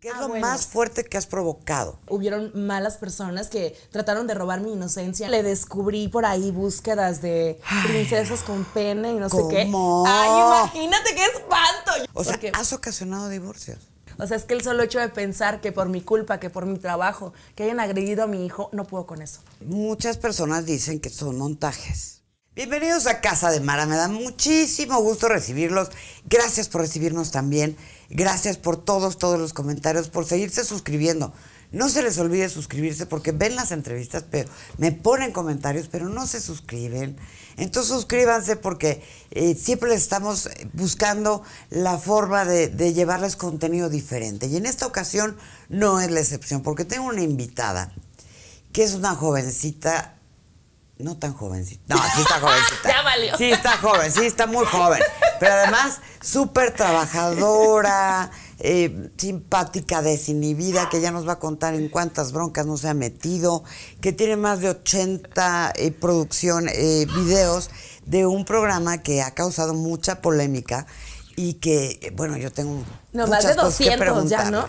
¿Qué es ah, lo más fuerte que has provocado? Hubieron malas personas que trataron de robar mi inocencia. Le descubrí por ahí búsquedas de princesas con pene y no sé qué. Ay, imagínate qué espanto. O sea, que has ocasionado divorcios. O sea, es que el solo hecho de pensar que por mi culpa, que por mi trabajo, que hayan agredido a mi hijo, no puedo con eso. Muchas personas dicen que son montajes. Bienvenidos a Casa de Mara, me da muchísimo gusto recibirlos. Gracias por recibirnos también. Gracias por todos, todos los comentarios, por seguirse suscribiendo. No se les olvide suscribirse porque ven las entrevistas, pero me ponen comentarios, pero no se suscriben. Entonces suscríbanse porque eh, siempre estamos buscando la forma de, de llevarles contenido diferente. Y en esta ocasión no es la excepción porque tengo una invitada que es una jovencita no tan jovencita. No, sí está jovencita. ya valió. Sí está joven, sí está muy joven. Pero además, súper trabajadora, eh, simpática, desinhibida, que ya nos va a contar en cuántas broncas no se ha metido, que tiene más de 80 eh, producción, eh, videos de un programa que ha causado mucha polémica y que, bueno, yo tengo de cosas ¿no?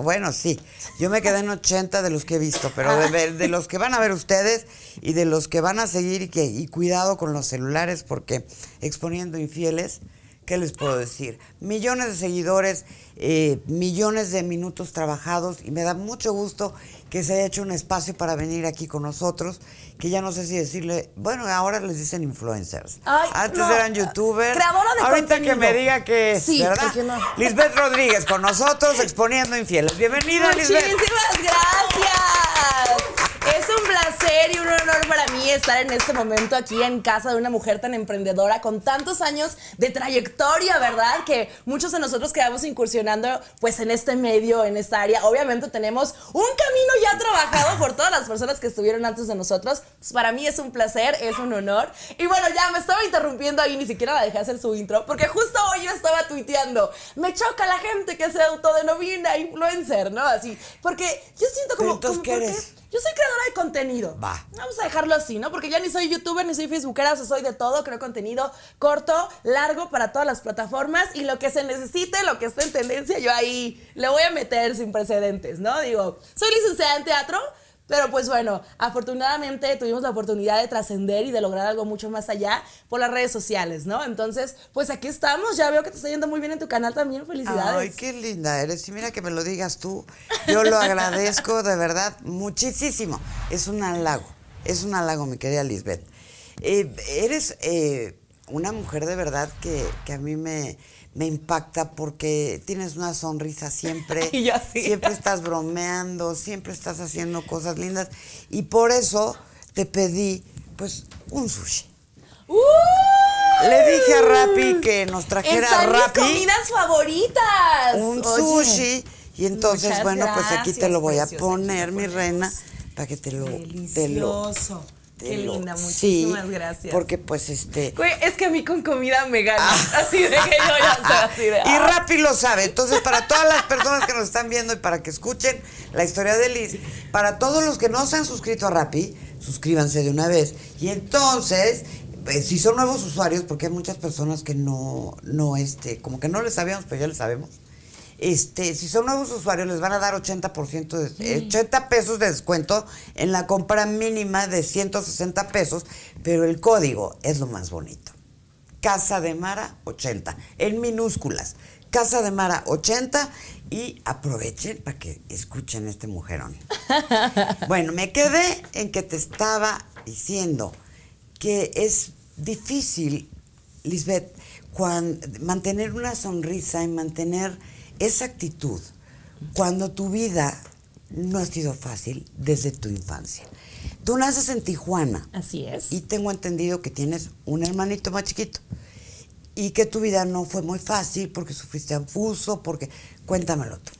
bueno, sí. Yo me quedé en 80 de los que he visto, pero de, los que van a ver ustedes y de los que van a seguir y, que, y cuidado con los celulares porque exponiendo infieles, ¿qué les puedo decir? Millones de seguidores, eh, millones de minutos trabajados y me da mucho gusto que se haya hecho un espacio para venir aquí con nosotros, que ya no sé si decirle, bueno, ahora les dicen influencers. Antes eran youtubers. de Ahorita que me diga que sí, ¿verdad? Lisbeth Rodríguez con nosotros exponiendo infieles. Bienvenida, Lisbeth. Muchísimas gracias. Es un placer y un honor para mí estar en este momento aquí en casa de una mujer tan emprendedora con tantos años de trayectoria, ¿verdad? Que muchos de nosotros quedamos incursionando pues en este medio, en esta área. Obviamente tenemos un camino ya trabajado por todas las personas que estuvieron antes de nosotros. Pues, para mí es un placer, es un honor. Y bueno, ya me estaba interrumpiendo ahí, ni siquiera la dejé hacer su intro, porque justo hoy yo estaba tuiteando. Me choca la gente que se autodenomina influencer, ¿no? Así, porque yo siento como... como, eres? Yo soy creadora de contenido. Va. Vamos a dejarlo así, ¿no? Porque ya ni soy youtuber, ni soy facebookera, o soy de todo. Creo contenido corto, largo para todas las plataformas y lo que se necesite, lo que está en tendencia, yo ahí le voy a meter sin precedentes, ¿no? Digo, soy licenciada en teatro, pero pues bueno, afortunadamente tuvimos la oportunidad de trascender y de lograr algo mucho más allá por las redes sociales, ¿no? Entonces, pues aquí estamos, ya veo que te está yendo muy bien en tu canal también, felicidades. Ay, qué linda eres, y mira que me lo digas tú, yo lo agradezco de verdad muchísimo, es un halago, es un halago, mi querida Lisbeth. Eh, eres eh, una mujer de verdad que, que a mí me me impacta porque tienes una sonrisa siempre, y yo así. siempre estás bromeando, siempre estás haciendo cosas lindas y por eso te pedí pues un sushi. Le dije a Rappi que nos trajera Están Rappi. Mis comidas favoritas. Un sushi y entonces bueno, pues aquí te lo voy a poner, mi reina, para que te lo Delicioso. Qué linda, muchísimas gracias. Porque pues este. es que a mí con comida me gana. Ah. así de que yo ya sé, Y ah. Rappi lo sabe. Entonces, para todas las personas que nos están viendo y para que escuchen la historia de Liz, para todos los que no se han suscrito a Rappi, suscríbanse de una vez. Y entonces, pues, si son nuevos usuarios, porque hay muchas personas que no, no, este, como que no les sabíamos, pero ya les sabemos este, si son nuevos usuarios, les van a dar 80%, de, 80 pesos de descuento en la compra mínima de 160 pesos, pero el código es lo más bonito. Casa de Mara 80, en minúsculas. Casa de Mara 80 y aprovechen para que escuchen a este mujerón. bueno, me quedé en que te estaba diciendo que es difícil, Lisbeth, mantener una sonrisa y mantener esa actitud cuando tu vida no ha sido fácil desde tu infancia. Tú naces en Tijuana. Así es. Y tengo entendido que tienes un hermanito más chiquito. Y que tu vida no fue muy fácil porque sufriste abuso, porque... Cuéntamelo tú.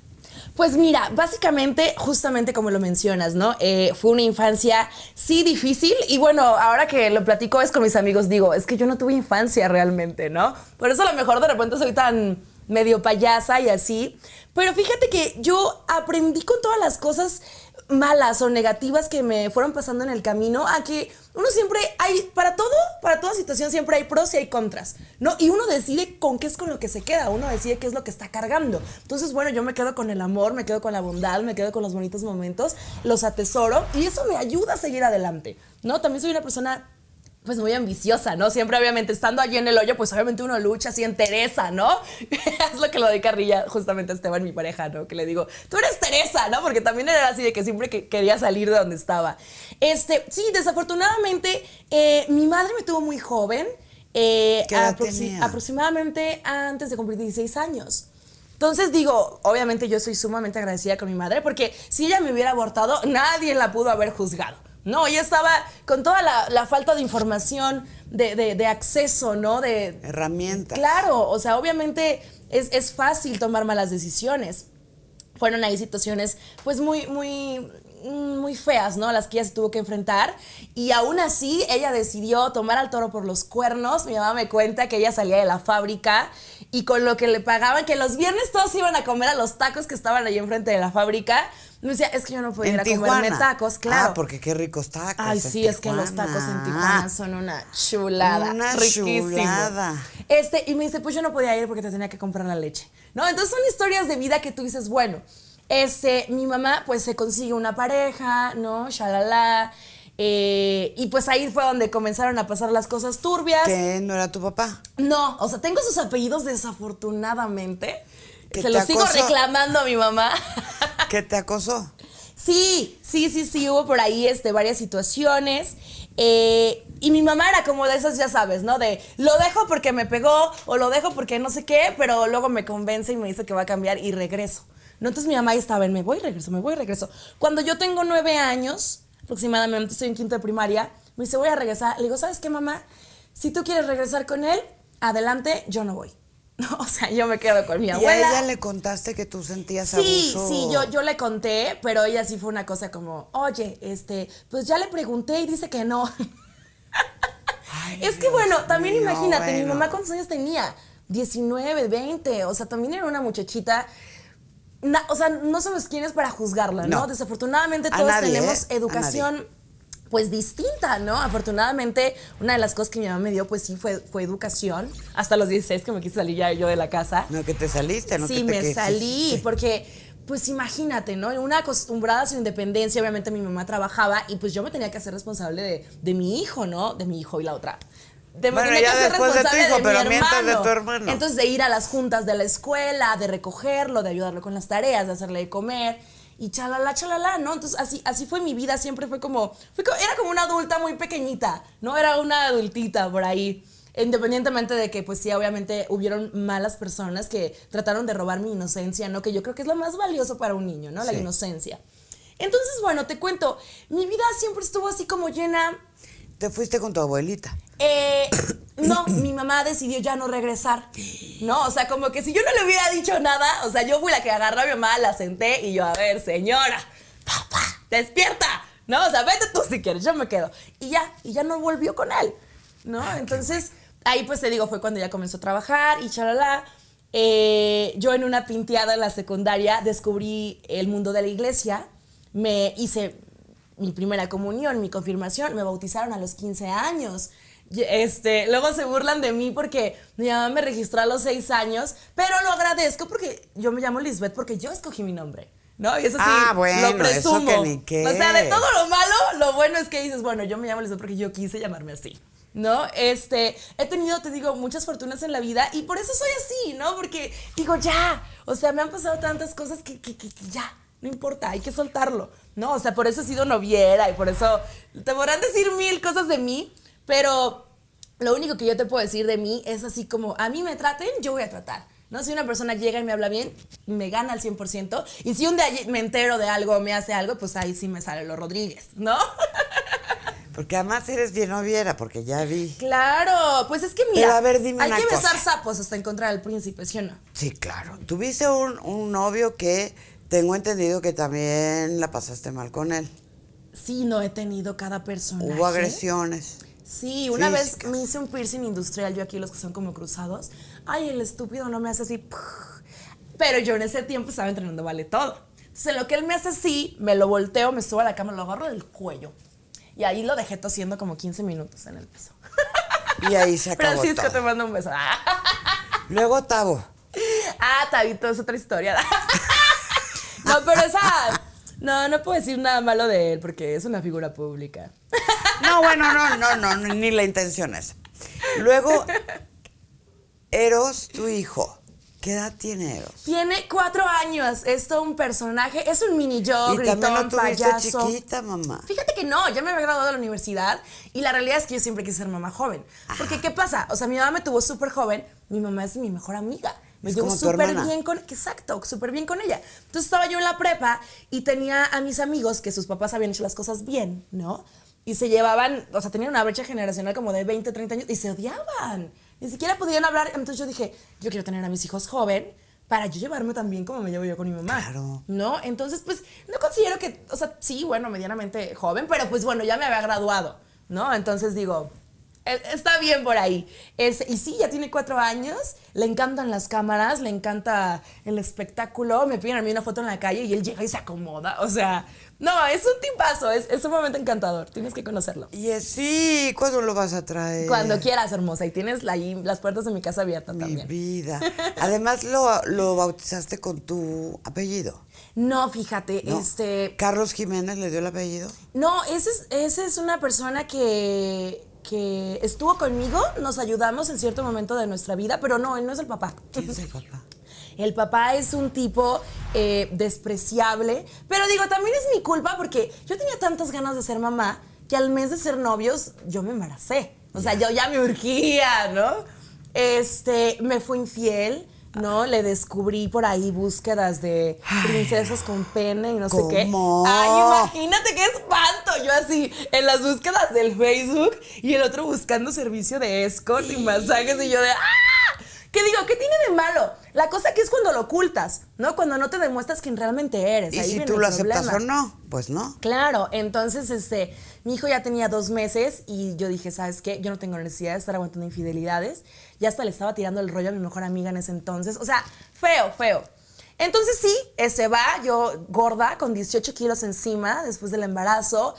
Pues mira, básicamente, justamente como lo mencionas, ¿no? Eh, fue una infancia sí difícil y bueno, ahora que lo platico es con mis amigos, digo, es que yo no tuve infancia realmente, ¿no? Por eso a lo mejor de repente soy tan medio payasa y así. Pero fíjate que yo aprendí con todas las cosas malas o negativas que me fueron pasando en el camino a que uno siempre hay, para todo, para toda situación siempre hay pros y hay contras, ¿no? Y uno decide con qué es con lo que se queda, uno decide qué es lo que está cargando. Entonces, bueno, yo me quedo con el amor, me quedo con la bondad, me quedo con los bonitos momentos, los atesoro y eso me ayuda a seguir adelante, ¿no? También soy una persona pues muy ambiciosa, ¿no? Siempre obviamente estando allí en el hoyo, pues obviamente uno lucha así en Teresa, ¿no? es lo que lo doy carrilla justamente a Esteban, mi pareja, ¿no? Que le digo, tú eres Teresa, ¿no? Porque también era así de que siempre que quería salir de donde estaba. Este, sí, desafortunadamente, eh, mi madre me tuvo muy joven, eh, aproximadamente antes de cumplir 16 años. Entonces digo, obviamente yo soy sumamente agradecida con mi madre porque si ella me hubiera abortado, nadie la pudo haber juzgado. No, ella estaba con toda la, falta de información, de, acceso, ¿no? De herramientas. Claro, o sea, obviamente es, es fácil tomar malas decisiones. Fueron ahí situaciones, pues, muy, muy, muy feas, ¿no? Las que ella se tuvo que enfrentar. Y aún así, ella decidió tomar al toro por los cuernos. Mi mamá me cuenta que ella salía de la fábrica y con lo que le pagaban, que los viernes todos iban a comer a los tacos que estaban ahí enfrente de la fábrica. Me decía, es que yo no podía ir a comerme tacos, ah, claro. Ah, porque qué ricos tacos. Ay, sí, es que los tacos en Tijuana son una chulada. Una chulada. Este, y me dice, pues yo no podía ir porque te tenía que comprar la leche. ¿No? Entonces son historias de vida que tú dices, bueno, este, mi mamá pues se consigue una pareja, ¿no? Shalala. Eh, y pues ahí fue donde comenzaron a pasar las cosas turbias. ¿Qué? no era tu papá? No, o sea, tengo sus apellidos desafortunadamente se lo sigo reclamando a mi mamá. ¿Que te acosó? Sí, sí, sí, sí, hubo por ahí este, varias situaciones. Eh, y mi mamá era como de esas, ya sabes, ¿no? De lo dejo porque me pegó o lo dejo porque no sé qué, pero luego me convence y me dice que va a cambiar y regreso. Entonces mi mamá estaba en me voy, regreso, me voy, regreso. Cuando yo tengo nueve años, aproximadamente estoy en quinto de primaria, me dice voy a regresar. Le digo, ¿sabes qué, mamá? Si tú quieres regresar con él, adelante, yo no voy. O sea, yo me quedo con mi abuela. ¿Y a ella le contaste que tú sentías sí, abuso? Sí, sí, yo, yo le conté, pero ella sí fue una cosa como, oye, este, pues ya le pregunté y dice que no. es que bueno, también imagínate, mi mamá cuántos años tenía, 19, 20, o sea, también era una muchachita. o sea, no somos quienes para juzgarla, ¿no? Desafortunadamente todos tenemos educación pues distinta, ¿no? Afortunadamente, una de las cosas que mi mamá me dio, pues sí, fue, fue educación. Hasta los 16 que me quise salir ya yo de la casa. No, que te saliste, ¿no? Sí, me salí, porque pues imagínate, ¿no? Una acostumbrada a su independencia, obviamente mi mamá trabajaba y pues yo me tenía que hacer responsable de, mi hijo, ¿no? De mi hijo y la otra. De, bueno, ya que de, tu mi hermano. de tu hermano. Entonces de ir a las juntas de la escuela, de recogerlo, de ayudarlo con las tareas, de hacerle comer y chalala, chalala, ¿no? Entonces así, así fue mi vida, siempre fue como, era como una adulta muy pequeñita, ¿no? Era una adultita por ahí. Independientemente de que, pues sí, obviamente hubieron malas personas que trataron de robar mi inocencia, ¿no? Que yo creo que es lo más valioso para un niño, ¿no? La inocencia. Entonces, bueno, te cuento, mi vida siempre estuvo así como llena ¿Te fuiste con tu abuelita? Eh, no, mi mamá decidió ya no regresar. No, o sea, como que si yo no le hubiera dicho nada, o sea, yo fui la que agarró a mi mamá, la senté y yo, a ver, señora, papá, despierta. No, o sea, vete tú si quieres, yo me quedo. Y ya, y ya no volvió con él. ¿No? Ah, Entonces, ahí pues te digo, fue cuando ya comenzó a trabajar y chalala. Eh, yo en una pinteada en la secundaria descubrí el mundo de la iglesia, me hice mi primera comunión, mi confirmación, me bautizaron a los 15 años. Este, luego se burlan de mí porque mi mamá me registró a los 6 años, pero lo agradezco porque yo me llamo Lisbeth porque yo escogí mi nombre. ¿No? Y eso sí, ah, bueno, lo presumo. Eso que ni qué. O sea, de todo lo malo, lo bueno es que dices, bueno, yo me llamo Lisbeth porque yo quise llamarme así. ¿no? Este, he tenido, te digo, muchas fortunas en la vida y por eso soy así, ¿no? Porque digo, ya, o sea, me han pasado tantas cosas que, que, que ya, no importa, hay que soltarlo. ¿no? O sea, por eso he sido noviera y por eso te podrán decir mil cosas de mí, pero lo único que yo te puedo decir de mí es así como, a mí me traten, yo voy a tratar. ¿no? Si una persona llega y me habla bien, me gana al 100%. Y si un día me entero de algo me hace algo, pues ahí sí me sale lo Rodríguez, ¿no? Porque además eres bien noviera, porque ya vi. Claro, pues es que mira, a ver, dime hay que besar sapos hasta encontrar al príncipe, ¿sí o no? Sí, claro. Tuviste un novio que tengo entendido que también la pasaste mal con él. Sí, no he tenido cada persona. Hubo agresiones. Sí, una vez me hice un piercing industrial, yo aquí los que son como cruzados. Ay, el estúpido no me hace así. Pero yo en ese tiempo estaba entrenando vale todo. Entonces, lo que él me hace así, me lo volteo, me subo a la cama, lo agarro del cuello. Y ahí lo dejé tosiendo como 15 minutos en el piso. Y ahí se acabó. Francisco, te mando un beso. Luego Tavo. Ah, Tavito, es otra historia. No, pero esa. No, no puedo decir nada malo de él porque es una figura pública. No, bueno, no, no, no, ni la intención es. Luego, Eros, tu hijo. ¿Qué edad tiene Eros? Tiene cuatro años. Es todo un personaje. Es un mini yo, y gritón, también lo chiquita, mamá. Fíjate que no, ya me había graduado de la universidad y la realidad es que yo siempre quise ser mamá joven. Porque, ¿qué pasa? O sea, mi mamá me tuvo súper joven. Mi mamá es mi mejor amiga. Me llevo súper bien con... Exacto, súper bien con ella. Entonces estaba yo en la prepa y tenía a mis amigos que sus papás habían hecho las cosas bien, ¿no? Y se llevaban, o sea, tenían una brecha generacional como de 20, 30 años y se odiaban. Ni siquiera podían hablar. Entonces yo dije, yo quiero tener a mis hijos joven para yo llevarme también como me llevo yo con mi mamá. Claro. ¿No? Entonces, pues, no considero que, o sea, sí, bueno, medianamente joven, pero pues bueno, ya me había graduado, ¿no? Entonces digo, eh, está bien por ahí. Es, y sí, ya tiene cuatro años, le encantan las cámaras, le encanta el espectáculo. Me piden a mí una foto en la calle y él llega y se acomoda. O sea, no, es un tipazo, es, es un momento encantador, tienes que conocerlo. Y es sí, ¿cuándo lo vas a traer? Cuando quieras, hermosa, y tienes la, las puertas de mi casa abiertas también. Mi vida. Además, lo, bautizaste con tu apellido. No, fíjate, este... ¿Carlos Jiménez le dio el apellido? No, esa ese es una persona que que estuvo conmigo, nos ayudamos en cierto momento de nuestra vida, pero no, él no es el papá. ¿Quién es el papá? El papá es un tipo eh, despreciable, pero digo, también es mi culpa porque yo tenía tantas ganas de ser mamá que al mes de ser novios yo me embaracé. O sea, yo ya me urgía, ¿no? Este, me fue infiel, ¿no? Le descubrí por ahí búsquedas de princesas con pene y no sé qué. Ay, imagínate qué espanto. Yo así en las búsquedas del Facebook y el otro buscando servicio de escort y masajes y yo de ¡ah! ¿Qué digo? ¿Qué tiene de malo? La cosa que es cuando lo ocultas, ¿no? Cuando no te demuestras quién realmente eres. Y si tú lo aceptas o no, pues no. Claro, entonces, este, mi hijo ya tenía dos meses y yo dije, ¿sabes qué? Yo no tengo necesidad de estar aguantando infidelidades. Ya hasta le estaba tirando el rollo a mi mejor amiga en ese entonces. O sea, feo, feo. Entonces sí, se este, va yo gorda, con 18 kilos encima, después del embarazo,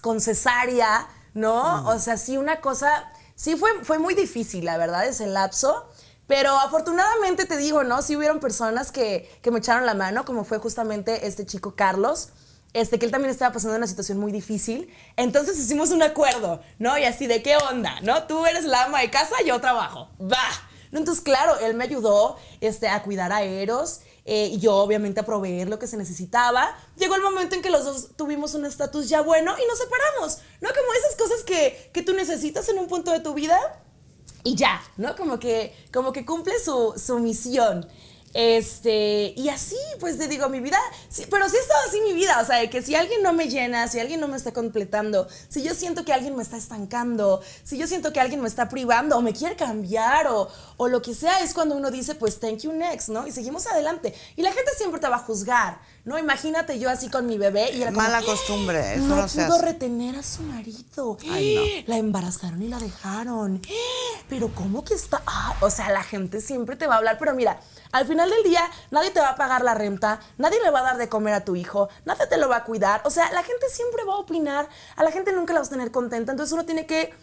con cesárea, ¿no? Mm. O sea, sí, una cosa, sí fue, fue muy difícil, la verdad, ese lapso. Pero afortunadamente te digo, ¿no? Sí hubieron personas que, me echaron la mano, como fue justamente este chico Carlos. Este, que él también estaba pasando una situación muy difícil. Entonces hicimos un acuerdo, ¿no? Y así, ¿de qué onda? ¿No? Tú eres la ama de casa, yo trabajo. ¡Va! Entonces, claro, él me ayudó este, a cuidar a Eros eh, y yo, obviamente, a proveer lo que se necesitaba. Llegó el momento en que los dos tuvimos un estatus ya bueno y nos separamos, ¿no? Como esas cosas que, que tú necesitas en un punto de tu vida y ya, ¿no? Como que, como que cumple su, su misión. Este, y así, pues te digo, mi vida, pero sí he estado así mi vida, o sea, que si alguien no me llena, si alguien no me está completando, si yo siento que alguien me está estancando, si yo siento que alguien me está privando o me quiere cambiar o, lo que sea, es cuando uno dice, pues thank you next, ¿no? Y seguimos adelante. Y la gente siempre te va a juzgar, ¿no? Imagínate yo así con mi bebé y era como, Mala costumbre, eso ¡Ah! no, no pudo retener a su marido. Ay, no. La embarazaron y la dejaron. Pero ¿cómo que está? Ah, o sea, la gente siempre te va a hablar, pero mira, al final del día, nadie te va a pagar la renta, nadie le va a dar de comer a tu hijo, nadie te lo va a cuidar. O sea, la gente siempre va a opinar, a la gente nunca la vas a tener contenta. Entonces uno tiene que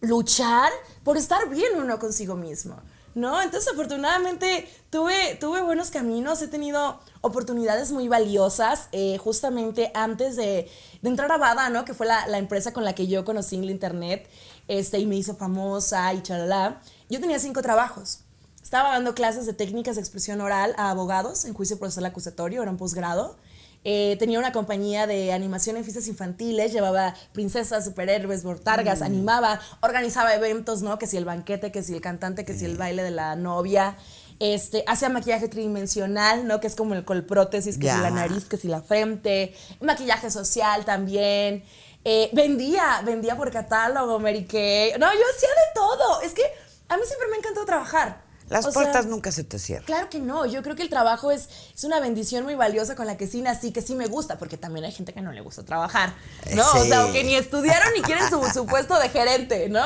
luchar por estar bien uno consigo mismo. ¿no? Entonces, afortunadamente, tuve, tuve buenos caminos, he tenido oportunidades muy valiosas, eh, justamente antes de, entrar a Bada, ¿no? Que fue la, empresa con la que yo conocí en el internet, este, y me hizo famosa y chalala. Yo tenía cinco trabajos. Estaba dando clases de técnicas de expresión oral a abogados en juicio procesal acusatorio, era un posgrado. Eh, tenía una compañía de animación en fiestas infantiles, llevaba princesas, superhéroes, bortargas, mm. animaba, organizaba eventos, ¿no? Que si el banquete, que si el cantante, que si el baile de la novia. Este, hacía maquillaje tridimensional, ¿no? Que es como el colprótesis, que si la nariz, que si la frente. Maquillaje social también. Eh, vendía, vendía por catálogo, Mary Kay. No, yo hacía de todo. Es que a mí siempre me ha encantado trabajar. Las puertas nunca se te cierran. Claro que no. Yo creo que el trabajo es, es una bendición muy valiosa con la que sí nací, que sí me gusta, porque también hay gente que no le gusta trabajar, eh, ¿no? O sea, o que ni estudiaron ni quieren su, puesto de gerente, ¿no?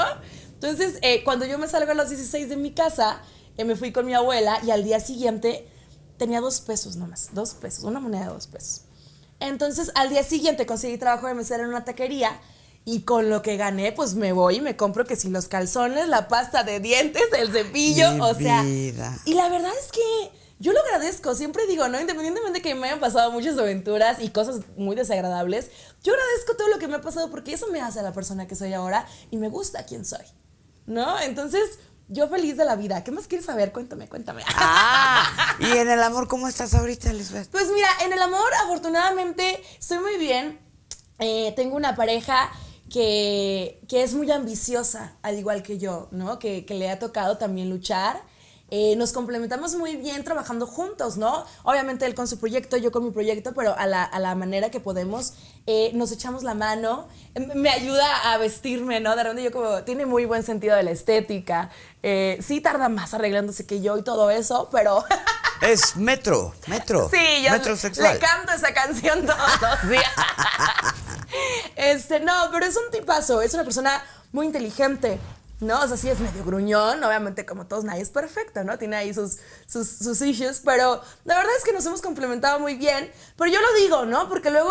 Entonces, eh, cuando yo me salgo a los 16 de mi casa, eh, me fui con mi abuela y al día siguiente tenía dos pesos nomás, dos pesos, una moneda de dos pesos. Entonces, al día siguiente conseguí trabajo de mesera en una taquería y con lo que gané, pues me voy y me compro que si los calzones, la pasta de dientes, el cepillo, o sea. Y la verdad es que yo lo agradezco, siempre digo, ¿no? Independientemente de que me hayan pasado muchas aventuras y cosas muy desagradables, yo agradezco todo lo que me ha pasado porque eso me hace la persona que soy ahora y me gusta quién soy, ¿no? Entonces, yo feliz de la vida. ¿Qué más quieres saber? Cuéntame, cuéntame. Ah, y en el amor, ¿cómo estás ahorita, Lisbeth? Pues mira, en el amor, afortunadamente, estoy muy bien. Eh, tengo una pareja que, que es muy ambiciosa, al igual que yo, ¿no? Que, que le ha tocado también luchar eh, nos complementamos muy bien trabajando juntos, ¿no? Obviamente él con su proyecto, yo con mi proyecto, pero a la, a la manera que podemos, eh, nos echamos la mano, me ayuda a vestirme, ¿no? De repente yo como, tiene muy buen sentido de la estética, eh, sí tarda más arreglándose que yo y todo eso, pero... Es Metro, Metro. Sí, yo metro sexual. le canto esa canción todos los días. este, no, pero es un tipazo, es una persona muy inteligente, ¿no? O sea, sí es medio gruñón, obviamente como todos, nadie es perfecto, ¿no? Tiene ahí sus, sus, sus issues, pero la verdad es que nos hemos complementado muy bien, pero yo lo digo, ¿no? Porque luego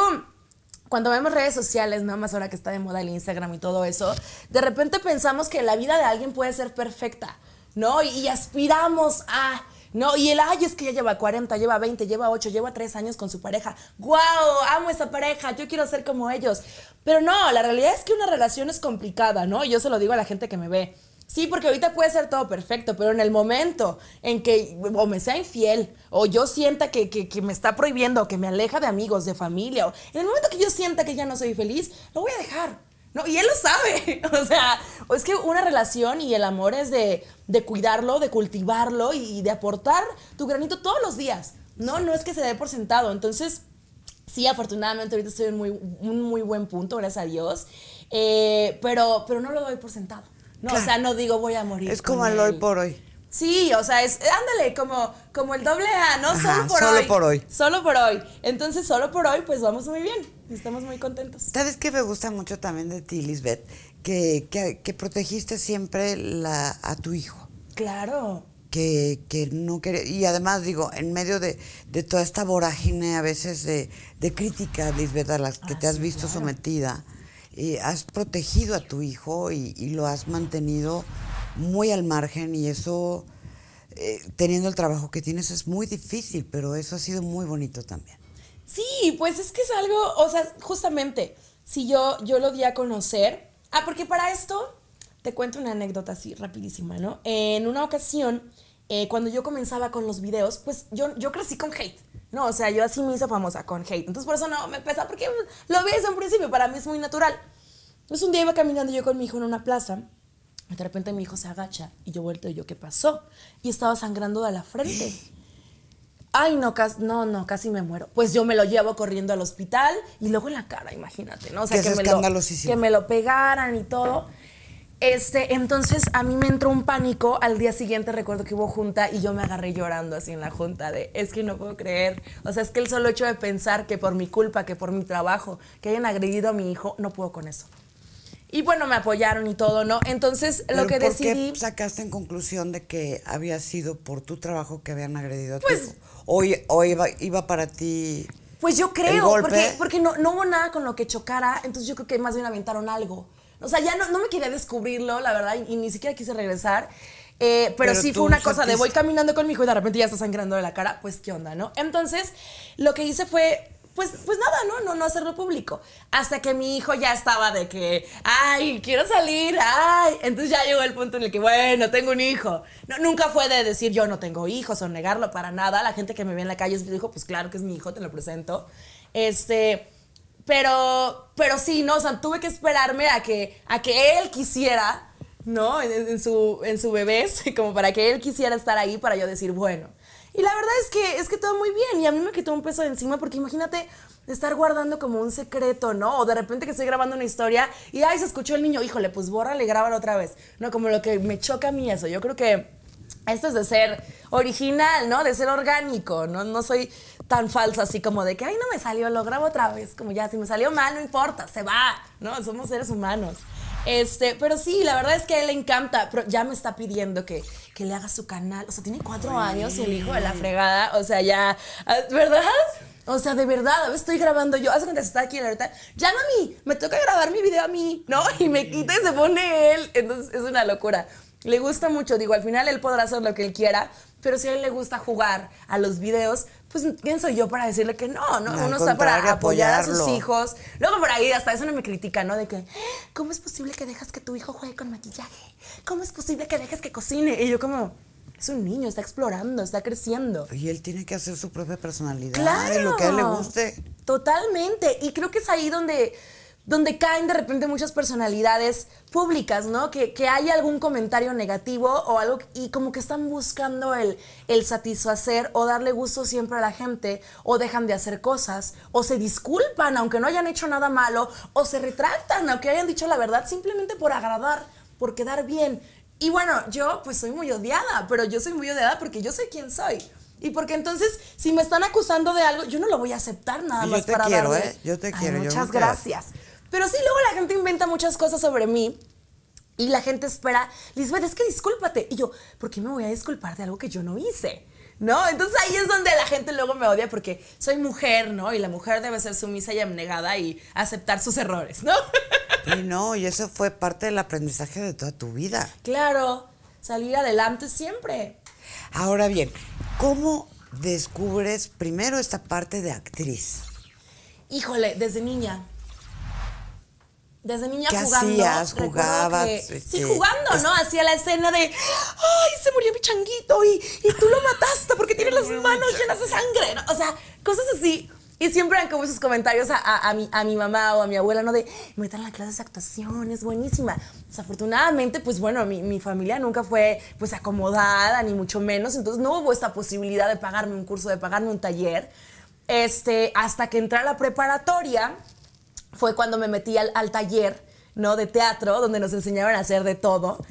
cuando vemos redes sociales, nada más ahora que está de moda el Instagram y todo eso, de repente pensamos que la vida de alguien puede ser perfecta, ¿no? y aspiramos a no, y el, ay, es que ya lleva 40, lleva 20, lleva 8, lleva 3 años con su pareja. Guau, Amo esa pareja, yo quiero ser como ellos. Pero no, la realidad es que una relación es complicada, ¿no? Yo se lo digo a la gente que me ve. Sí, porque ahorita puede ser todo perfecto, pero en el momento en que o me sea infiel, o yo sienta que, me está prohibiendo, que me aleja de amigos, de familia, o en el momento que yo sienta que ya no soy feliz, lo voy a dejar. No, y él lo sabe. O sea, es que una relación y el amor es de, cuidarlo, de cultivarlo y, de aportar tu granito todos los días. No, no es que se dé por sentado. Entonces, sí, afortunadamente ahorita estoy en muy, un muy buen punto, gracias a Dios. Eh, pero, pero no lo doy por sentado. No, o sea, no digo voy a morir. Es como el hoy por hoy. Sí, o sea, es, ándale, como, como el doble A, ¿no? solo por hoy. Solo por hoy. Solo por hoy. Entonces, solo por hoy, pues vamos muy bien. Estamos muy contentos. ¿Sabes qué me gusta mucho también de ti, Lisbeth? Que, que, protegiste siempre la, a tu hijo. Claro. Que, que, no quería. Y además, digo, en medio de, de toda esta vorágine a veces de, de crítica, Lisbeth, a las que ah, te has visto sometida, y has protegido a tu hijo y, y, lo has mantenido muy al margen y eso eh, teniendo el trabajo que tienes es muy difícil, pero eso ha sido muy bonito también. Sí, pues es que es algo, o sea, justamente, si yo, yo lo di a conocer, ah, porque para esto te cuento una anécdota así rapidísima, ¿no? En una ocasión, eh, cuando yo comenzaba con los videos, pues yo, yo crecí con hate. No, o sea, yo así me hice famosa con hate. Entonces por eso no me pesa, porque lo vi desde un principio, para mí es muy natural. Entonces un día iba caminando yo con mi hijo en una plaza de repente mi hijo se agacha y yo vuelto y yo, ¿qué pasó? Y estaba sangrando de la frente. Ay, no, casi, no, no, casi me muero. Pues yo me lo llevo corriendo al hospital y luego en la cara, imagínate, ¿no? O sea, que, me lo, que me lo pegaran y todo. Este, entonces a mí me entró un pánico. Al día siguiente recuerdo que hubo junta y yo me agarré llorando así en la junta de, es que no puedo creer. O sea, es que el solo hecho de pensar que por mi culpa, que por mi trabajo, que hayan agredido a mi hijo, no puedo con eso. Y bueno, me apoyaron y todo, ¿no? Entonces, lo que ¿por decidí. Qué sacaste en conclusión de que había sido por tu trabajo que habían agredido a pues, hoy hoy iba, para ti.? Pues yo creo, porque, no, no, hubo nada con lo que chocara, entonces yo creo que más bien aventaron algo. O sea, ya no, me quería descubrirlo, la verdad, y, ni siquiera quise regresar. Eh, pero, sí fue una cosa de voy caminando con mi hijo y de repente ya está sangrando de la cara, pues qué onda, ¿no? Entonces, lo que hice fue pues, pues nada, ¿no? ¿no? No hacerlo público. Hasta que mi hijo ya estaba de que, ay, quiero salir, ay. Entonces ya llegó el punto en el que, bueno, tengo un hijo. No, nunca fue de decir yo no tengo hijos o negarlo para nada. La gente que me ve en la calle dijo, pues claro que es mi hijo, te lo presento. Este, pero, pero sí, ¿no? O sea, tuve que esperarme a que, a que él quisiera, ¿no? En, en su, en su bebé, como para que él quisiera estar ahí para yo decir, bueno y la verdad es que, es que todo muy bien. Y a mí me quitó un peso de encima porque imagínate estar guardando como un secreto, ¿no? O de repente que estoy grabando una historia y ahí se escuchó el niño, híjole, pues le grábalo otra vez. No, como lo que me choca a mí eso. Yo creo que esto es de ser original, ¿no? De ser orgánico, ¿no? No soy tan falsa así como de que, ay, no me salió, lo grabo otra vez. Como ya, si me salió mal, no importa, se va, ¿no? Somos seres humanos. Este, pero sí, la verdad es que a él le encanta, pero ya me está pidiendo que, que le haga su canal. O sea, tiene cuatro años el hijo de la fregada. O sea, ya, ah, ¿verdad? O sea, de verdad, estoy grabando yo, hace cuenta está aquí en la llama a mí, me toca grabar mi video a mí, ¿no? Y me quita y se pone él. Entonces es una locura. Le gusta mucho, digo, al final él podrá hacer lo que él quiera, pero si a él le gusta jugar a los videos, pues pienso yo para decirle que no, ¿no? Uno está para apoyar a sus hijos. Luego por ahí hasta eso no me critica, ¿no? De que, ¿cómo es posible que dejas que tu hijo juegue con maquillaje? ¿Cómo es posible que dejes que cocine? Y yo como, es un niño, está explorando, está creciendo. Y él tiene que hacer su propia personalidad. Claro. lo que a él le guste. Totalmente. Y creo que es ahí donde donde caen de repente muchas personalidades públicas, ¿no? Que, hay algún comentario negativo o algo y como que están buscando el, el satisfacer o darle gusto siempre a la gente o dejan de hacer cosas o se disculpan aunque no hayan hecho nada malo o se retractan aunque hayan dicho la verdad simplemente por agradar, por quedar bien. Y bueno, yo pues soy muy odiada, pero yo soy muy odiada porque yo sé quién soy. Y porque entonces, si me están acusando de algo, yo no lo voy a aceptar nada más. para quiero, ¿eh? Yo te quiero, yo te quiero. Muchas gracias. Pero sí, luego la gente inventa muchas cosas sobre mí. Y la gente espera, Lisbeth, es que discúlpate. Y yo, ¿por qué me voy a disculpar de algo que yo no hice? ¿No? Entonces ahí es donde la gente luego me odia porque soy mujer, ¿no? Y la mujer debe ser sumisa y abnegada y aceptar sus errores, ¿no? Y no, y eso fue parte del aprendizaje de toda tu vida. Claro, salir adelante siempre. Ahora bien, ¿cómo descubres primero esta parte de actriz? Híjole, desde niña. Desde niña ¿Qué jugando. Hacías, sí, este, jugando, ¿no? Hacía la escena de ¡Ay, se murió mi changuito! Y, tú lo mataste porque tienes las manos llenas de sangre. O sea, cosas así. Y siempre han como esos comentarios a, a, a, mi, mamá o a mi abuela, ¿no? De meter a la clase de actuación, es buenísima. Desafortunadamente, pues bueno, mi, familia nunca fue pues acomodada, ni mucho menos. Entonces no hubo esta posibilidad de pagarme un curso, de pagarme un taller. Este, hasta que entré a la preparatoria fue cuando me metí al, taller, ¿no? De teatro, donde nos enseñaban a hacer de todo.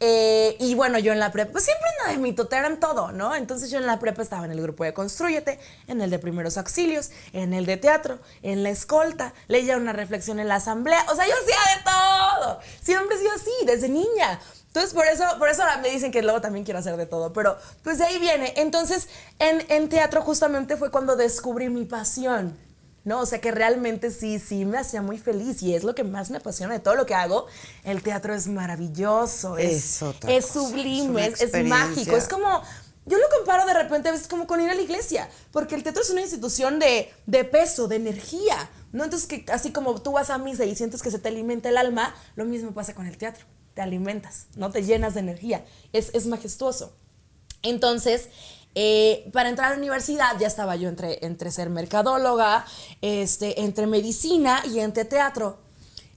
Eh, y bueno, yo en la prepa, pues siempre la de te en todo, ¿no? Entonces yo en la prepa estaba en el grupo de Constrúyete, en el de Primeros Auxilios, en el de Teatro, en la Escolta, leía una reflexión en la Asamblea, o sea, yo hacía de todo, siempre he sido así, desde niña. Entonces por eso, por eso ahora me dicen que luego también quiero hacer de todo, pero pues de ahí viene. Entonces en, en teatro justamente fue cuando descubrí mi pasión. ¿no? O sea que realmente sí, sí me hacía muy feliz y es lo que más me apasiona de todo lo que hago. El teatro es maravilloso, es, sublime, es, mágico, es como yo lo comparo de repente a veces como con ir a la iglesia, porque el teatro es una institución de, peso, de energía, ¿no? Entonces, que así como tú vas a misa y sientes que se te alimenta el alma, lo mismo pasa con el teatro, te alimentas, ¿no? Te llenas de energía, es, es majestuoso. Entonces, eh, para entrar a la universidad ya estaba yo entre, entre ser mercadóloga, este, entre medicina y entre teatro.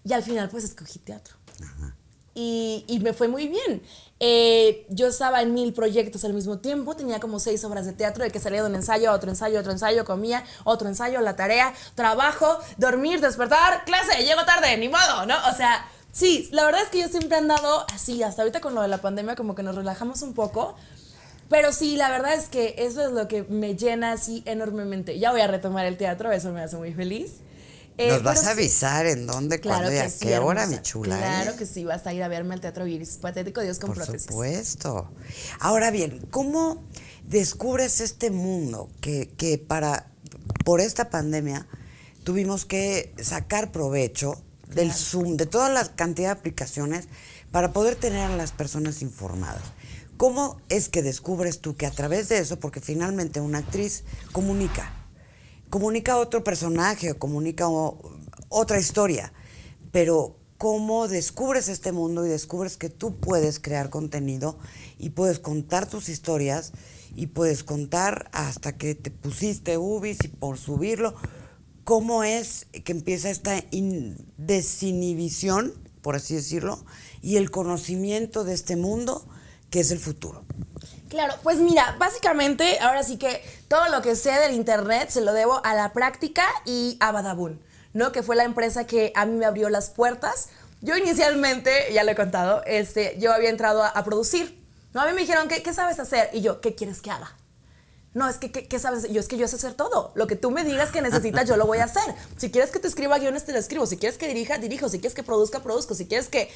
Y al final pues escogí teatro. Y, me fue muy bien. Eh, yo estaba en mil proyectos al mismo tiempo, tenía como seis obras de teatro, de que salía de un ensayo otro ensayo, otro ensayo, comía, otro ensayo, la tarea, trabajo, dormir, despertar, clase, llego tarde, ni modo, ¿no? O sea, sí, la verdad es que yo siempre he andado así, hasta ahorita con lo de la pandemia como que nos relajamos un poco, pero sí, la verdad es que eso es lo que me llena así enormemente. Ya voy a retomar el teatro, eso me hace muy feliz. Eh, Nos vas a avisar en dónde, cuándo y a qué hora, mi chula. Eh? Claro que sí, vas a ir a verme al Teatro viris Patético Dios con Por supuesto. Ahora bien, ¿cómo descubres este mundo que, para, por esta pandemia tuvimos que sacar provecho del Zoom, de toda la cantidad de aplicaciones para poder tener a las personas informadas? ¿Cómo es que descubres tú que a través de eso, porque finalmente una actriz comunica, comunica otro personaje o comunica otra historia, pero cómo descubres este mundo y descubres que tú puedes crear contenido y puedes contar tus historias y puedes contar hasta que te pusiste ubis y por subirlo. ¿Cómo es que empieza esta desinhibición, por así decirlo, y el conocimiento de este mundo ¿Qué es el futuro? Claro, pues mira, básicamente ahora sí que todo lo que sé del Internet se lo debo a la práctica y a Badabun, ¿no? Que fue la empresa que a mí me abrió las puertas. Yo inicialmente, ya lo he contado, este, yo había entrado a, producir. ¿no? A mí me dijeron, ¿qué sabes hacer? Y yo, ¿qué quieres que haga? No, es que, ¿qué, sabes? Yo es que yo sé hacer todo. Lo que tú me digas que necesitas, yo lo voy a hacer. Si quieres que te escriba guiones, te lo escribo. Si quieres que dirija, dirijo. Si quieres que produzca, produzco. Si quieres que,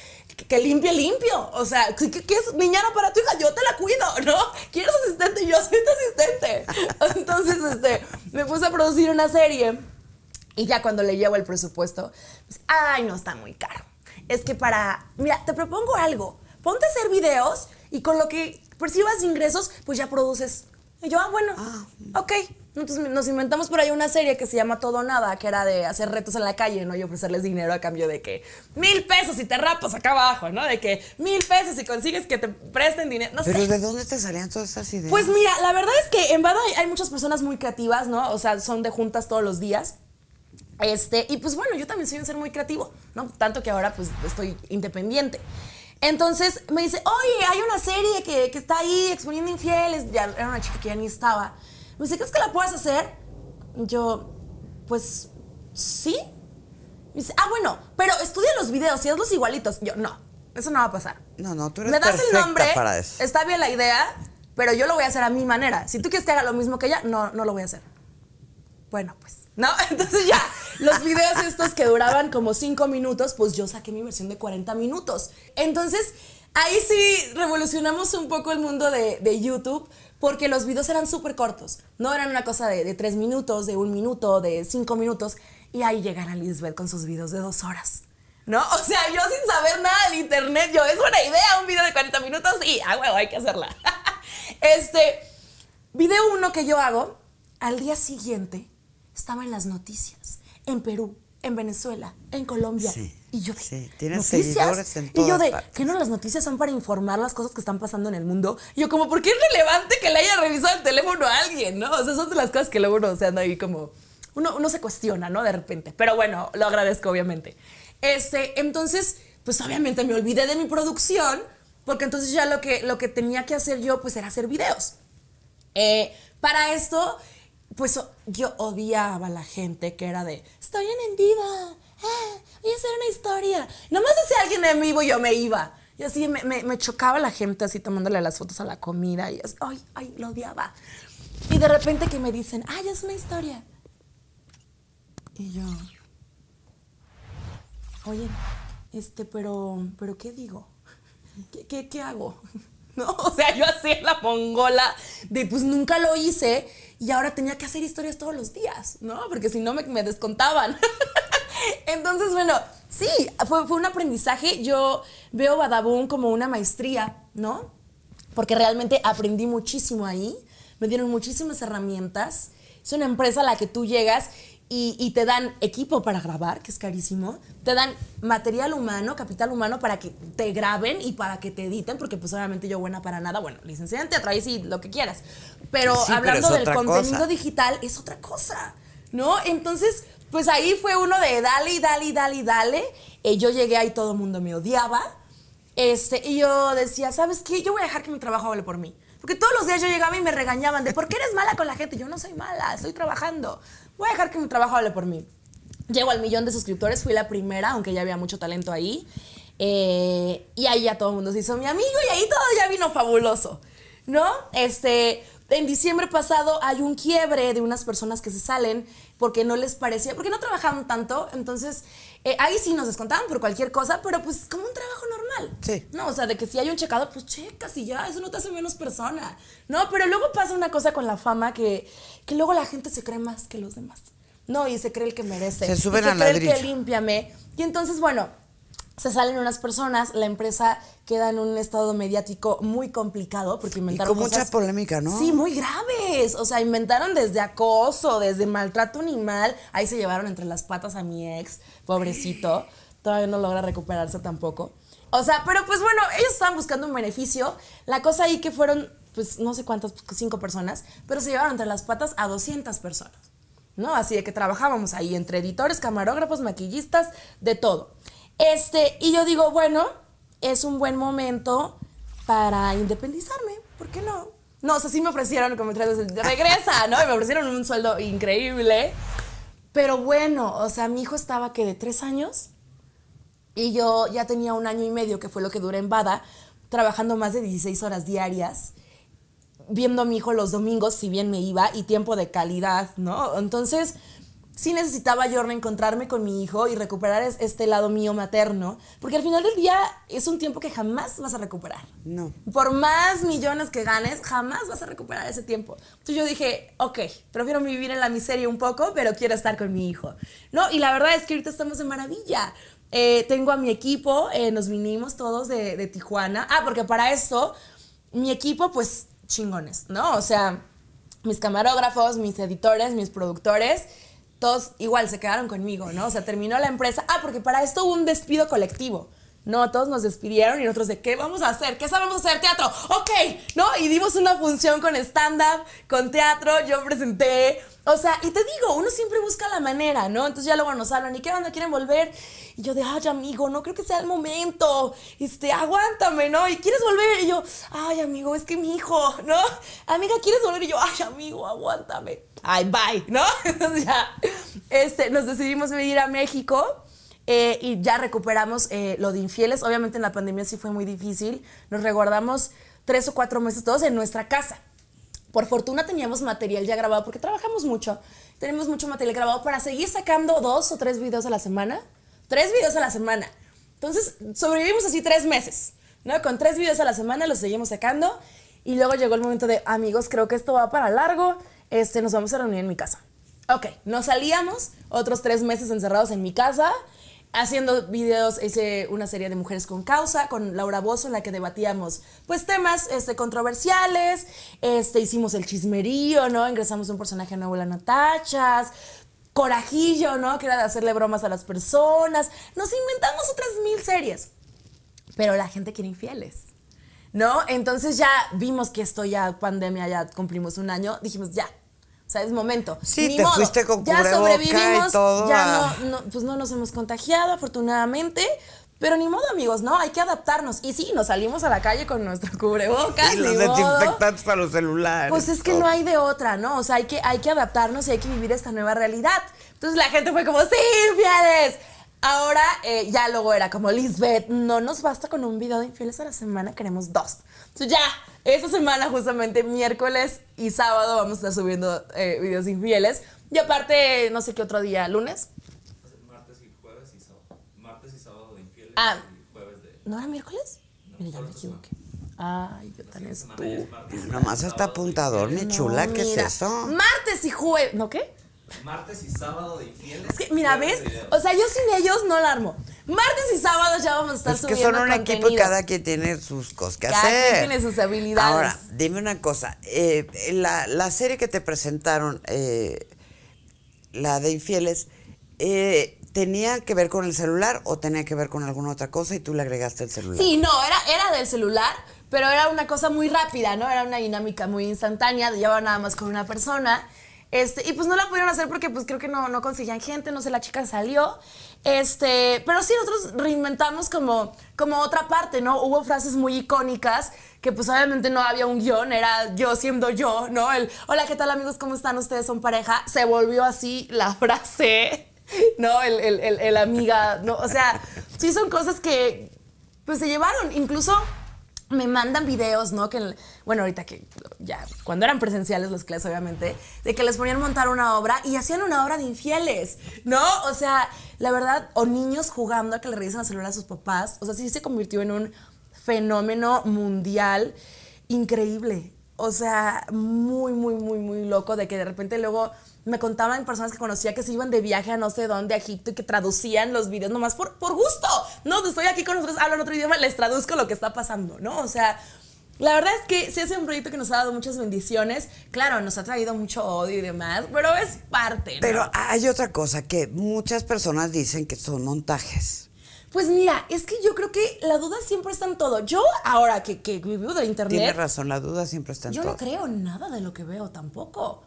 limpie, limpio. O sea, si quieres niñana para tu hija, yo te la cuido, ¿no? ¿Quieres asistente? Yo soy tu asistente. Entonces, este, me puse a producir una serie y ya cuando le llevo el presupuesto, pues, ay, no está muy caro. Es que para, mira, te propongo algo. Ponte a hacer videos y con lo que percibas ingresos, pues ya produces y yo, ah, bueno, ah, ok. Entonces nos inventamos por ahí una serie que se llama Todo Nada, que era de hacer retos en la calle, ¿no? Y ofrecerles dinero a cambio de que mil pesos y te rapas acá abajo, ¿no? De que mil pesos y consigues que te presten dinero. No Pero ¿de dónde te salían todas esas ideas? Pues mira, la verdad es que en Bada hay, hay muchas personas muy creativas, ¿no? O sea, son de juntas todos los días. Este, y pues bueno, yo también soy un ser muy creativo, ¿no? Tanto que ahora pues estoy independiente. Entonces me dice, oye, hay una serie que, está ahí exponiendo infieles. Ya era una chica que ya ni estaba. Me dice, ¿crees que la puedas hacer? Yo, pues, sí. Me dice, ah, bueno, pero estudia los videos y hazlos igualitos. Yo, no, eso no va a pasar. No, no, tú eres Me das el nombre, está bien la idea, pero yo lo voy a hacer a mi manera. Si tú quieres que haga lo mismo que ella, no, no lo voy a hacer bueno, pues, ¿no? Entonces ya, los videos estos que duraban como cinco minutos, pues yo saqué mi versión de 40 minutos. Entonces, ahí sí revolucionamos un poco el mundo de, YouTube, porque los videos eran súper cortos, no eran una cosa de, tres minutos, de un minuto, de cinco minutos, y ahí llegara Lisbeth con sus videos de dos horas. ¿No? O sea, yo sin saber nada del internet, yo, es buena idea un video de 40 minutos y, ah, bueno, hay que hacerla. este, video uno que yo hago, al día siguiente estaba en las noticias, en Perú, en Venezuela, en Colombia. y yo de, sí, Y yo de, ¿qué no las noticias son para informar las cosas que están pasando en el mundo? yo como, ¿por qué es relevante que le haya revisado el teléfono a alguien, no? O sea, son de las cosas que luego uno se anda ahí como... Uno, se cuestiona, ¿no? De repente. Pero bueno, lo agradezco, obviamente. Este, entonces, pues obviamente me olvidé de mi producción, porque entonces ya lo que, lo que tenía que hacer yo, pues era hacer videos. Eh, para esto pues yo odiaba a la gente que era de, estoy en en vivo, ah, voy a hacer una historia. Nomás hacía alguien en vivo yo me iba. Y así me, chocaba la gente así tomándole las fotos a la comida y así, ay, ay, lo odiaba. Y de repente que me dicen, ay, es una historia. Y yo, oye, este, pero, pero ¿qué digo? qué, qué hago? ¿no? O sea, yo hacía la pongola de pues nunca lo hice y ahora tenía que hacer historias todos los días, ¿no? Porque si no me, descontaban. Entonces, bueno, sí, fue, fue, un aprendizaje. Yo veo Badabun como una maestría, ¿no? Porque realmente aprendí muchísimo ahí, me dieron muchísimas herramientas. Es una empresa a la que tú llegas y, te dan equipo para grabar, que es carísimo, te dan material humano, capital humano para que te graben y para que te editen, porque pues obviamente yo buena para nada, bueno, licenciada te traes y lo que quieras, pero hablando del contenido digital es otra cosa, ¿no? Entonces, pues ahí fue uno de dale, dale, dale, dale, eh, yo llegué ahí todo el mundo me odiaba, este, y yo decía, ¿sabes qué? Yo voy a dejar que mi trabajo hable por mí. Porque todos los días yo llegaba y me regañaban de, ¿por qué eres mala con la gente? Yo no soy mala, estoy trabajando. Voy a dejar que mi trabajo hable por mí. Llego al millón de suscriptores, fui la primera, aunque ya había mucho talento ahí. Eh, y ahí ya todo el mundo se hizo mi amigo y ahí todo ya vino fabuloso, ¿no? Este, en diciembre pasado hay un quiebre de unas personas que se salen porque no les parecía, porque no trabajaban tanto, entonces eh, ahí sí nos descontaban por cualquier cosa, pero pues como un trabajo normal. Sí. No, o sea, de que si hay un checado, pues checas y ya, eso no te hace menos persona. No, pero luego pasa una cosa con la fama que, que luego la gente se cree más que los demás. No, y se cree el que merece. Se suben y se cree el que límpiame. Y entonces, bueno, se salen unas personas, la empresa queda en un estado mediático muy complicado porque inventaron y con mucha polémica, ¿no? Sí, muy graves. O sea, inventaron desde acoso, desde maltrato animal. Ahí se llevaron entre las patas a mi ex, pobrecito. Todavía no logra recuperarse tampoco. O sea, pero pues bueno, ellos estaban buscando un beneficio. La cosa ahí que fueron, pues no sé cuántas, cinco personas, pero se llevaron entre las patas a 200 personas. ¿No? Así de que trabajábamos ahí entre editores, camarógrafos, maquillistas, de todo. Este, y yo digo, bueno, es un buen momento para independizarme, ¿por qué no? No, o sea, sí me ofrecieron como tres regresa, ¿no? Y me ofrecieron un sueldo increíble. Pero bueno, o sea, mi hijo estaba que de tres años y yo ya tenía un año y medio, que fue lo que duré en Bada, trabajando más de 16 horas diarias, viendo a mi hijo los domingos, si bien me iba, y tiempo de calidad, ¿no? Entonces, sí necesitaba yo reencontrarme con mi hijo y recuperar este lado mío materno, porque al final del día es un tiempo que jamás vas a recuperar. No. Por más millones que ganes, jamás vas a recuperar ese tiempo. Entonces yo dije, ok, prefiero vivir en la miseria un poco, pero quiero estar con mi hijo. No, y la verdad es que ahorita estamos en maravilla. Eh, tengo a mi equipo, eh, nos vinimos todos de, Tijuana. Ah, porque para eso, mi equipo, pues chingones, ¿no? O sea, mis camarógrafos, mis editores, mis productores todos igual se quedaron conmigo, ¿no? O sea, terminó la empresa. Ah, porque para esto hubo un despido colectivo. No, todos nos despidieron y nosotros de qué vamos a hacer, qué sabemos hacer, teatro, ok, ¿no? Y dimos una función con stand-up, con teatro, yo presenté, o sea, y te digo, uno siempre busca la manera, ¿no? Entonces ya luego nos hablan, ¿y qué onda quieren volver? Y yo de, ay, amigo, no creo que sea el momento, este, aguántame, ¿no? ¿Y quieres volver? Y yo, ay, amigo, es que mi hijo, ¿no? Amiga, ¿quieres volver? Y yo, ay, amigo, aguántame. Ay, bye, ¿no? Entonces ya, este, nos decidimos venir a México eh, y ya recuperamos eh, lo de infieles. Obviamente en la pandemia sí fue muy difícil. Nos reguardamos tres o cuatro meses todos en nuestra casa. Por fortuna teníamos material ya grabado porque trabajamos mucho. Tenemos mucho material grabado para seguir sacando dos o tres videos a la semana. Tres videos a la semana. Entonces sobrevivimos así tres meses, ¿no? Con tres videos a la semana los seguimos sacando. Y luego llegó el momento de, amigos, creo que esto va para largo. Este, nos vamos a reunir en mi casa. Ok, nos salíamos otros tres meses encerrados en mi casa haciendo videos, hice una serie de Mujeres con Causa con Laura Bozo en la que debatíamos pues temas este, controversiales, este, hicimos el chismerío, ¿no? Ingresamos un personaje nuevo, la Natachas, Corajillo, ¿no? Que era de hacerle bromas a las personas. Nos inventamos otras mil series. Pero la gente quiere infieles. ¿No? Entonces ya vimos que esto ya, pandemia, ya cumplimos un año. Dijimos, ya, o sea, es momento. Sí, Ni te modo. fuiste con Ya sobrevivimos, ya no, pues no nos hemos contagiado, afortunadamente. Pero ni modo, amigos, ¿no? Hay que adaptarnos. Y sí, nos salimos a la calle con nuestro cubrebocas. Y los desinfectantes para los celulares. Pues es que no hay de otra, ¿no? O sea, hay que, hay que adaptarnos y hay que vivir esta nueva realidad. Entonces la gente fue como, ¡sí, infieles! Ahora eh, ya luego era como, Lisbeth, no nos basta con un video de infieles a la semana, queremos dos. Entonces ya, esta semana, justamente miércoles y sábado, vamos a estar subiendo eh, videos infieles. Y aparte, no sé qué otro día, lunes. Martes y jueves y sábado. Martes y sábado de infieles. Ah, jueves de... ¿no era miércoles? No, Mira, ya me equivoqué. Ay, yo tan estúpido. Nomás está apuntador, mi chula, ¿qué es eso? Martes y jueves. ¿No qué? Martes y sábado de infieles. mira, ¿ves? O sea, yo sin ellos no la armo. Martes y sábado ya vamos a estar es que son un equipo y cada quien tiene sus cosas que hacer. Cada quien tiene sus habilidades. Ahora, dime una cosa. Eh, la, la, serie que te presentaron, eh, la de infieles, eh, ¿Tenía que ver con el celular o tenía que ver con alguna otra cosa y tú le agregaste el celular? Sí, no, era, era del celular, pero era una cosa muy rápida, ¿no? Era una dinámica muy instantánea, llevaba nada más con una persona. Este, y pues no la pudieron hacer porque pues creo que no, no conseguían gente, no sé, la chica salió. Este, pero sí, nosotros reinventamos como, como otra parte, ¿no? Hubo frases muy icónicas que pues obviamente no había un guión, era yo siendo yo, ¿no? El, hola, ¿qué tal amigos? ¿Cómo están? ¿Ustedes son pareja? Se volvió así la frase, ¿no? El, el amiga, ¿no? O sea, sí son cosas que pues se llevaron, incluso me mandan videos, ¿no? Que, bueno, ahorita que ya, cuando eran presenciales las clases, obviamente, de que les ponían a montar una obra y hacían una obra de infieles, ¿no? O sea, la verdad, o niños jugando a que le revisan la celular a sus papás, o sea, sí se convirtió en un fenómeno mundial increíble. O sea, muy, muy, muy, muy loco de que de repente luego me contaban personas que conocía que se iban de viaje a no sé dónde, a Egipto, y que traducían los videos nomás por, por gusto. No, estoy aquí con nosotros, hablan otro idioma, les traduzco lo que está pasando, ¿no? O sea, la verdad es que sí es un proyecto que nos ha dado muchas bendiciones. Claro, nos ha traído mucho odio y demás, pero es parte. Pero hay otra cosa que muchas personas dicen que son montajes. Pues mira, es que yo creo que la duda siempre está en todo. Yo, ahora que, vivo de internet. Tienes razón, la duda siempre está en todo. Yo no creo nada de lo que veo tampoco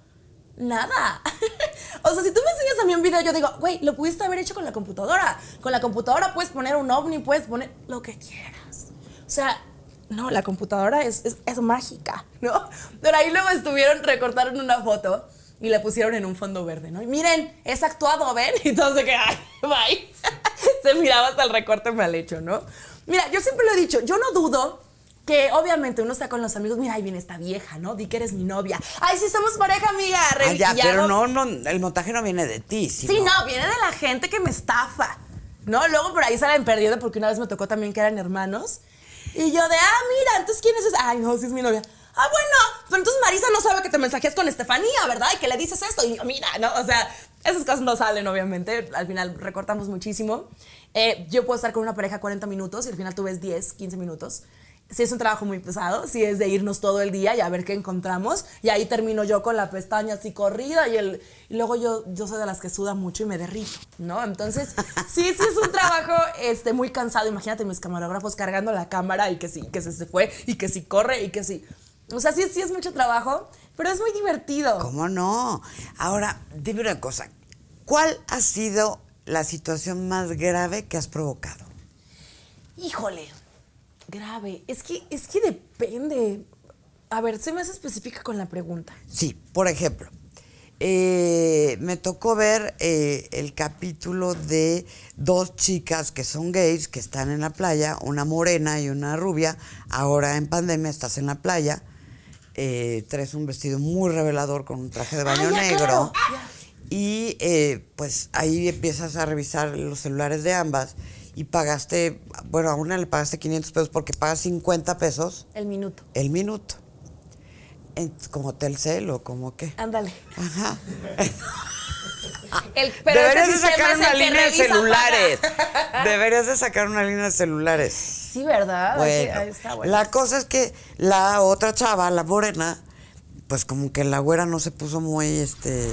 nada. o sea, si tú me enseñas a mí un video, yo digo, güey, lo pudiste haber hecho con la computadora. Con la computadora puedes poner un ovni, puedes poner lo que quieras. O sea, no, la computadora es, mágica, ¿no? Pero ahí luego estuvieron, recortaron una foto y la pusieron en un fondo verde, ¿no? Y miren, es actuado, ¿ven? Y todo se que, bye. Se miraba hasta el recorte mal hecho, ¿no? Mira, yo siempre lo he dicho, yo no dudo que obviamente uno está con los amigos, mira, ahí viene esta vieja, ¿no? Di que eres mi novia. Ay, sí, somos pareja, amiga. Ay, ah, ya, pero no, no, el montaje no viene de ti. Sino... Sí, no, viene de la gente que me estafa. ¿No? Luego por ahí salen perdido porque una vez me tocó también que eran hermanos. Y yo de, ah, mira, entonces ¿quién es esa? Ay, no, sí es mi novia. Ah, bueno, pero entonces Marisa no sabe que te mensajeas con Estefanía, ¿verdad? Y que le dices esto. Y yo, mira, no, o sea, esas cosas no salen, obviamente. Al final recortamos muchísimo. Eh, yo puedo estar con una pareja 40 minutos y al final tú ves 10, 15 minutos sí es un trabajo muy pesado, sí es de irnos todo el día y a ver qué encontramos. Y ahí termino yo con la pestaña así corrida y, el, luego yo, yo soy de las que suda mucho y me derrito, ¿no? Entonces, sí, sí es un trabajo este, muy cansado. Imagínate mis camarógrafos cargando la cámara y que sí, que se, se fue y que sí corre y que sí. O sea, sí, sí es mucho trabajo, pero es muy divertido. ¿Cómo no? Ahora, dime una cosa. ¿Cuál ha sido la situación más grave que has provocado? Híjole, Grave. Es que, es que depende. A ver, sé más específica con la pregunta. Sí, por ejemplo, eh, me tocó ver eh, el capítulo de dos chicas que son gays, que están en la playa, una morena y una rubia. Ahora en pandemia estás en la playa, eh, traes un vestido muy revelador con un traje de baño negro. Y eh, pues ahí empiezas a revisar los celulares de ambas y pagaste, bueno, a una le pagaste 500 pesos porque pagas 50 pesos. El minuto. El minuto. como Telcel o como qué. Ándale. Ajá. Deberías de sacar una línea de celulares. Deberías de sacar una línea de celulares. Sí, ¿verdad? La cosa es que la otra chava, la morena, pues como que la güera no se puso muy, este,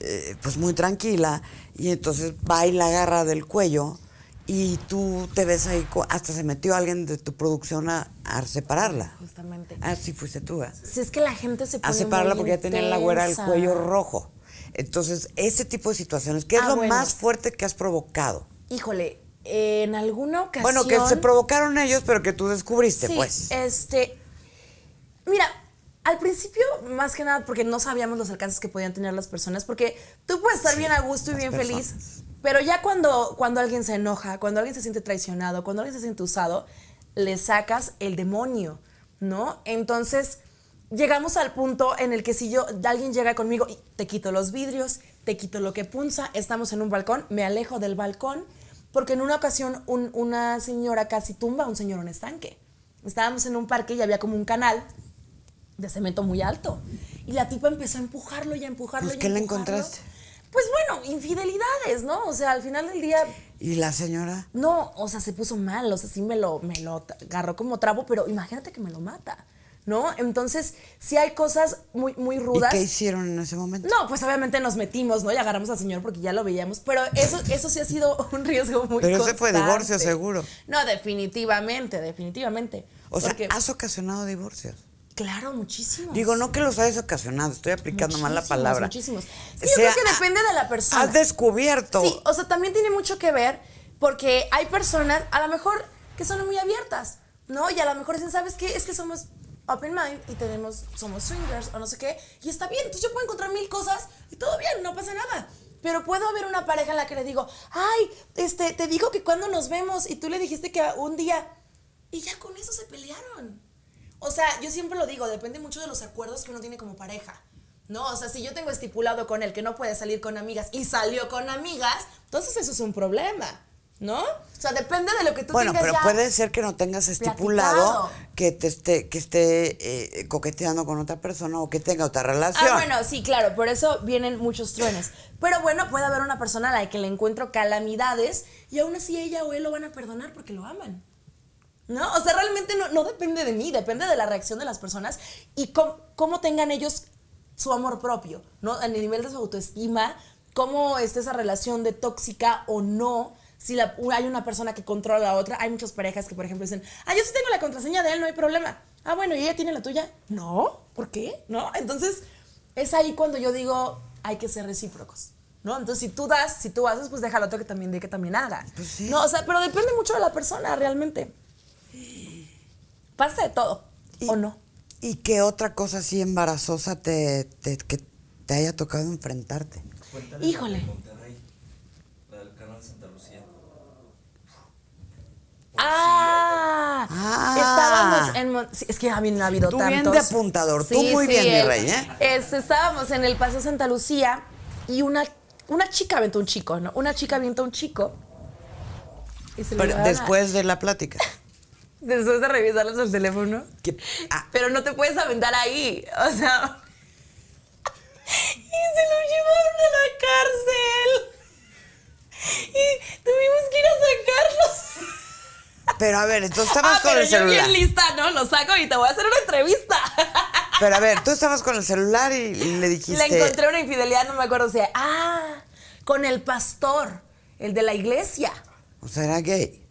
eh, pues muy tranquila. Y entonces va y la agarra del cuello y tú te ves ahí, hasta se metió alguien de tu producción a, separarla. Justamente. Así ah, fuiste tú. ¿eh? Si es que la gente se pone A separarla porque ya tenía la güera el cuello rojo. Entonces, ese tipo de situaciones, ¿qué es ah, lo más fuerte que has provocado? Híjole, en alguna ocasión... Bueno, que se provocaron ellos, pero que tú descubriste, sí, pues. este... Mira, al principio, más que nada, porque no sabíamos los alcances que podían tener las personas, porque tú puedes estar bien a gusto y bien feliz, pero ya cuando, cuando alguien se enoja, cuando alguien se siente traicionado, cuando alguien se siente usado, le sacas el demonio, ¿no? Entonces llegamos al punto en el que si yo alguien llega conmigo, y te quito los vidrios, te quito lo que punza, estamos en un balcón, me alejo del balcón, porque en una ocasión una señora casi tumba a un señor en un estanque. Estábamos en un parque y había como un canal de cemento muy alto. Y la tipa empezó a empujarlo y a empujarlo. Pues, y a qué le encontraste? Pues bueno, infidelidades, ¿no? O sea, al final del día. ¿Y la señora? No, o sea, se puso mal, o sea, sí me lo, me lo agarró como trapo, pero imagínate que me lo mata. ¿no? Entonces, sí hay cosas muy, muy rudas. ¿Y qué hicieron en ese momento? No, pues obviamente nos metimos, ¿no? Y agarramos al señor porque ya lo veíamos, pero eso, eso sí ha sido un riesgo muy Pero ese fue divorcio seguro. No, definitivamente, definitivamente. O sea, ¿has ocasionado divorcios? Claro, muchísimo. Digo, no que los hayas ocasionado, estoy aplicando mal la palabra. Muchísimos. Sí, yo creo que depende de la persona. Has descubierto. Sí, o sea, también tiene mucho que ver porque hay personas, a lo mejor, que son muy abiertas, ¿no? Y a lo mejor dicen, ¿sabes qué? Es que somos open mind y tenemos, somos swingers o no sé qué, y está bien. Entonces yo puedo encontrar mil cosas y todo bien, no pasa nada. Pero puedo haber una pareja en la que le digo, ay, este, te digo que cuando nos vemos y tú le dijiste que un día. Y ya con eso se pelearon. O sea, yo siempre lo digo, depende mucho de los acuerdos que uno tiene como pareja. ¿no? O sea, si yo tengo estipulado con él que no puede salir con amigas y salió con amigas, entonces eso es un problema. ¿No? O sea, depende de lo que tú bueno, tengas. Bueno, pero puede ser que no tengas estipulado que te esté, que esté eh, coqueteando con otra persona o que tenga otra relación. Ah, bueno, sí, claro, por eso vienen muchos truenes. Pero bueno, puede haber una persona a la que le encuentro calamidades y aún así ella o él lo van a perdonar porque lo aman. ¿no? O sea, realmente no, no, depende de mí, depende de la reacción de las personas y cómo, tengan ellos su amor propio, ¿no? el nivel de su autoestima, cómo está esa relación de tóxica o no. Si hay una persona que controla a otra, hay muchas parejas que, por ejemplo, dicen, ah, yo sí tengo la contraseña de él, no hay problema. Ah, bueno, ¿y ella tiene la tuya? No, ¿por qué? ¿No? Entonces, es ahí cuando yo digo, hay que ser recíprocos. ¿no? Entonces, si tú das, si tú haces, pues déjalo otro que también que también haga. Pues no, o sea, pero depende mucho de la persona realmente pasa de todo, ¿o no? ¿Y qué otra cosa así embarazosa te, te que te haya tocado enfrentarte? Híjole. Monterrey, la del canal de Santa Lucía. Ah, oh, ah. estábamos en es que a mí no ha habido tú tantos. bien de apuntador, tú muy bien, mi rey, ¿eh? estábamos en el Paseo Santa Lucía y una, una chica aventó un chico, ¿no? Una chica aventó un chico. Y se Pero después de la plática. después de revisarlos al teléfono. Ah. Pero no te puedes aventar ahí. O sea. Y se lo llevaron a la cárcel. Y tuvimos que ir a sacarlos. Pero a ver, tú estabas ah, con pero el yo celular. Bien lista, ¿no? Lo saco y te voy a hacer una entrevista. Pero a ver, tú estabas con el celular y le dijiste. Le encontré una infidelidad, no me acuerdo si. era... ah, con el pastor, el de la iglesia. ¿O sea, era gay?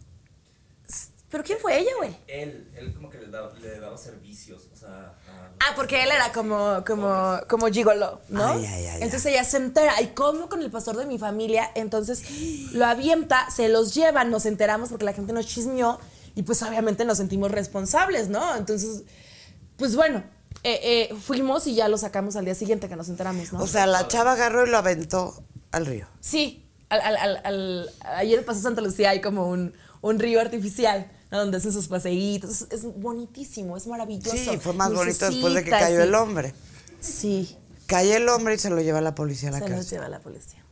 ¿Pero quién fue ella, güey? Él, él como que le daba, le daba servicios, o sea... ah, porque él era como, como, como gigolo, ¿no? Ay, ay, ay, entonces ella se entera, y como con el pastor de mi familia, entonces lo avienta, se los lleva, nos enteramos porque la gente nos chismeó, y pues obviamente nos sentimos responsables, ¿no? Entonces, pues bueno, eh, eh, fuimos y ya lo sacamos al día siguiente que nos enteramos, ¿no? O sea, la chava agarró y lo aventó al río. Sí, al, al, al, ayer pasó Santa Lucía, hay como un, un río artificial donde hacen sus paseitos. Es, bonitísimo, es maravilloso. Sí, fue más bonito después de que cayó el hombre. Sí. Cayó el hombre y se lo lleva la policía a la casa. Se lo lleva la policía.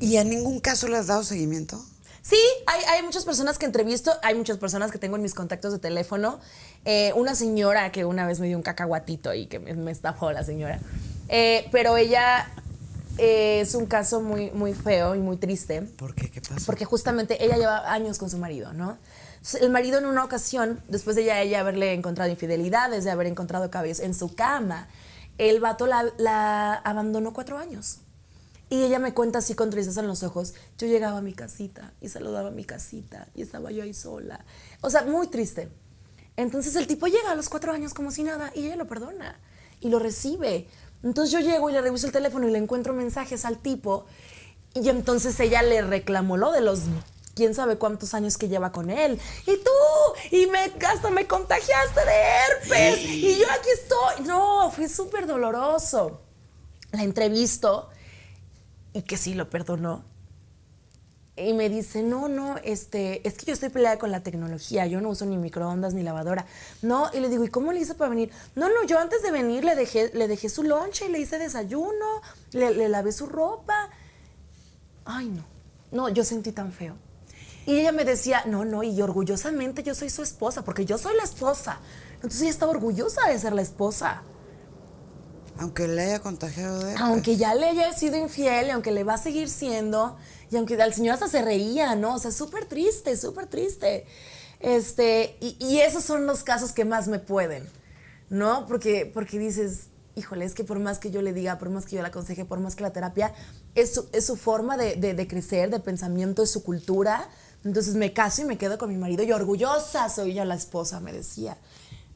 ¿Y en ningún caso le has dado seguimiento? Sí, hay, muchas personas que entrevisto, hay muchas personas que tengo en mis contactos de teléfono. Eh, una señora que una vez me dio un cacahuatito y que me, estafó la señora. Eh, pero ella eh, es un caso muy, muy feo y muy triste. ¿Por qué? ¿Qué pasa? Porque justamente ella lleva años con su marido, ¿no? El marido en una ocasión, después de ella, ella haberle encontrado infidelidades, de haber encontrado cabellos en su cama, el vato la, abandonó cuatro años. Y ella me cuenta así con tristeza en los ojos, yo llegaba a mi casita y saludaba a mi casita y estaba yo ahí sola. O sea, muy triste. Entonces el tipo llega a los cuatro años como si nada y ella lo perdona y lo recibe. Entonces yo llego y le reviso el teléfono y le encuentro mensajes al tipo y entonces ella le reclamó lo de los quién sabe cuántos años que lleva con él. Y tú, y me, hasta me contagiaste de herpes. Y yo aquí estoy. No, fue súper doloroso. La entrevisto y que sí lo perdonó y me dice, no, no, este, es que yo estoy peleada con la tecnología, yo no uso ni microondas ni lavadora. No, y le digo, ¿y cómo le hice para venir? No, no, yo antes de venir le dejé, le dejé su lonche, le hice desayuno, le, lavé su ropa. Ay, no, no, yo sentí tan feo. Y ella me decía, no, no, y orgullosamente yo soy su esposa, porque yo soy la esposa. Entonces ella estaba orgullosa de ser la esposa. Aunque le haya contagiado de... Aunque ya le haya sido infiel, aunque le va a seguir siendo, y aunque al señor hasta se reía, ¿no? O sea, súper triste, súper triste. Este, y, esos son los casos que más me pueden, ¿no? Porque, porque dices, híjole, es que por más que yo le diga, por más que yo le aconseje, por más que la terapia, es su, forma de, crecer, de pensamiento, es su cultura. Entonces me caso y me quedo con mi marido y orgullosa soy yo la esposa, me decía.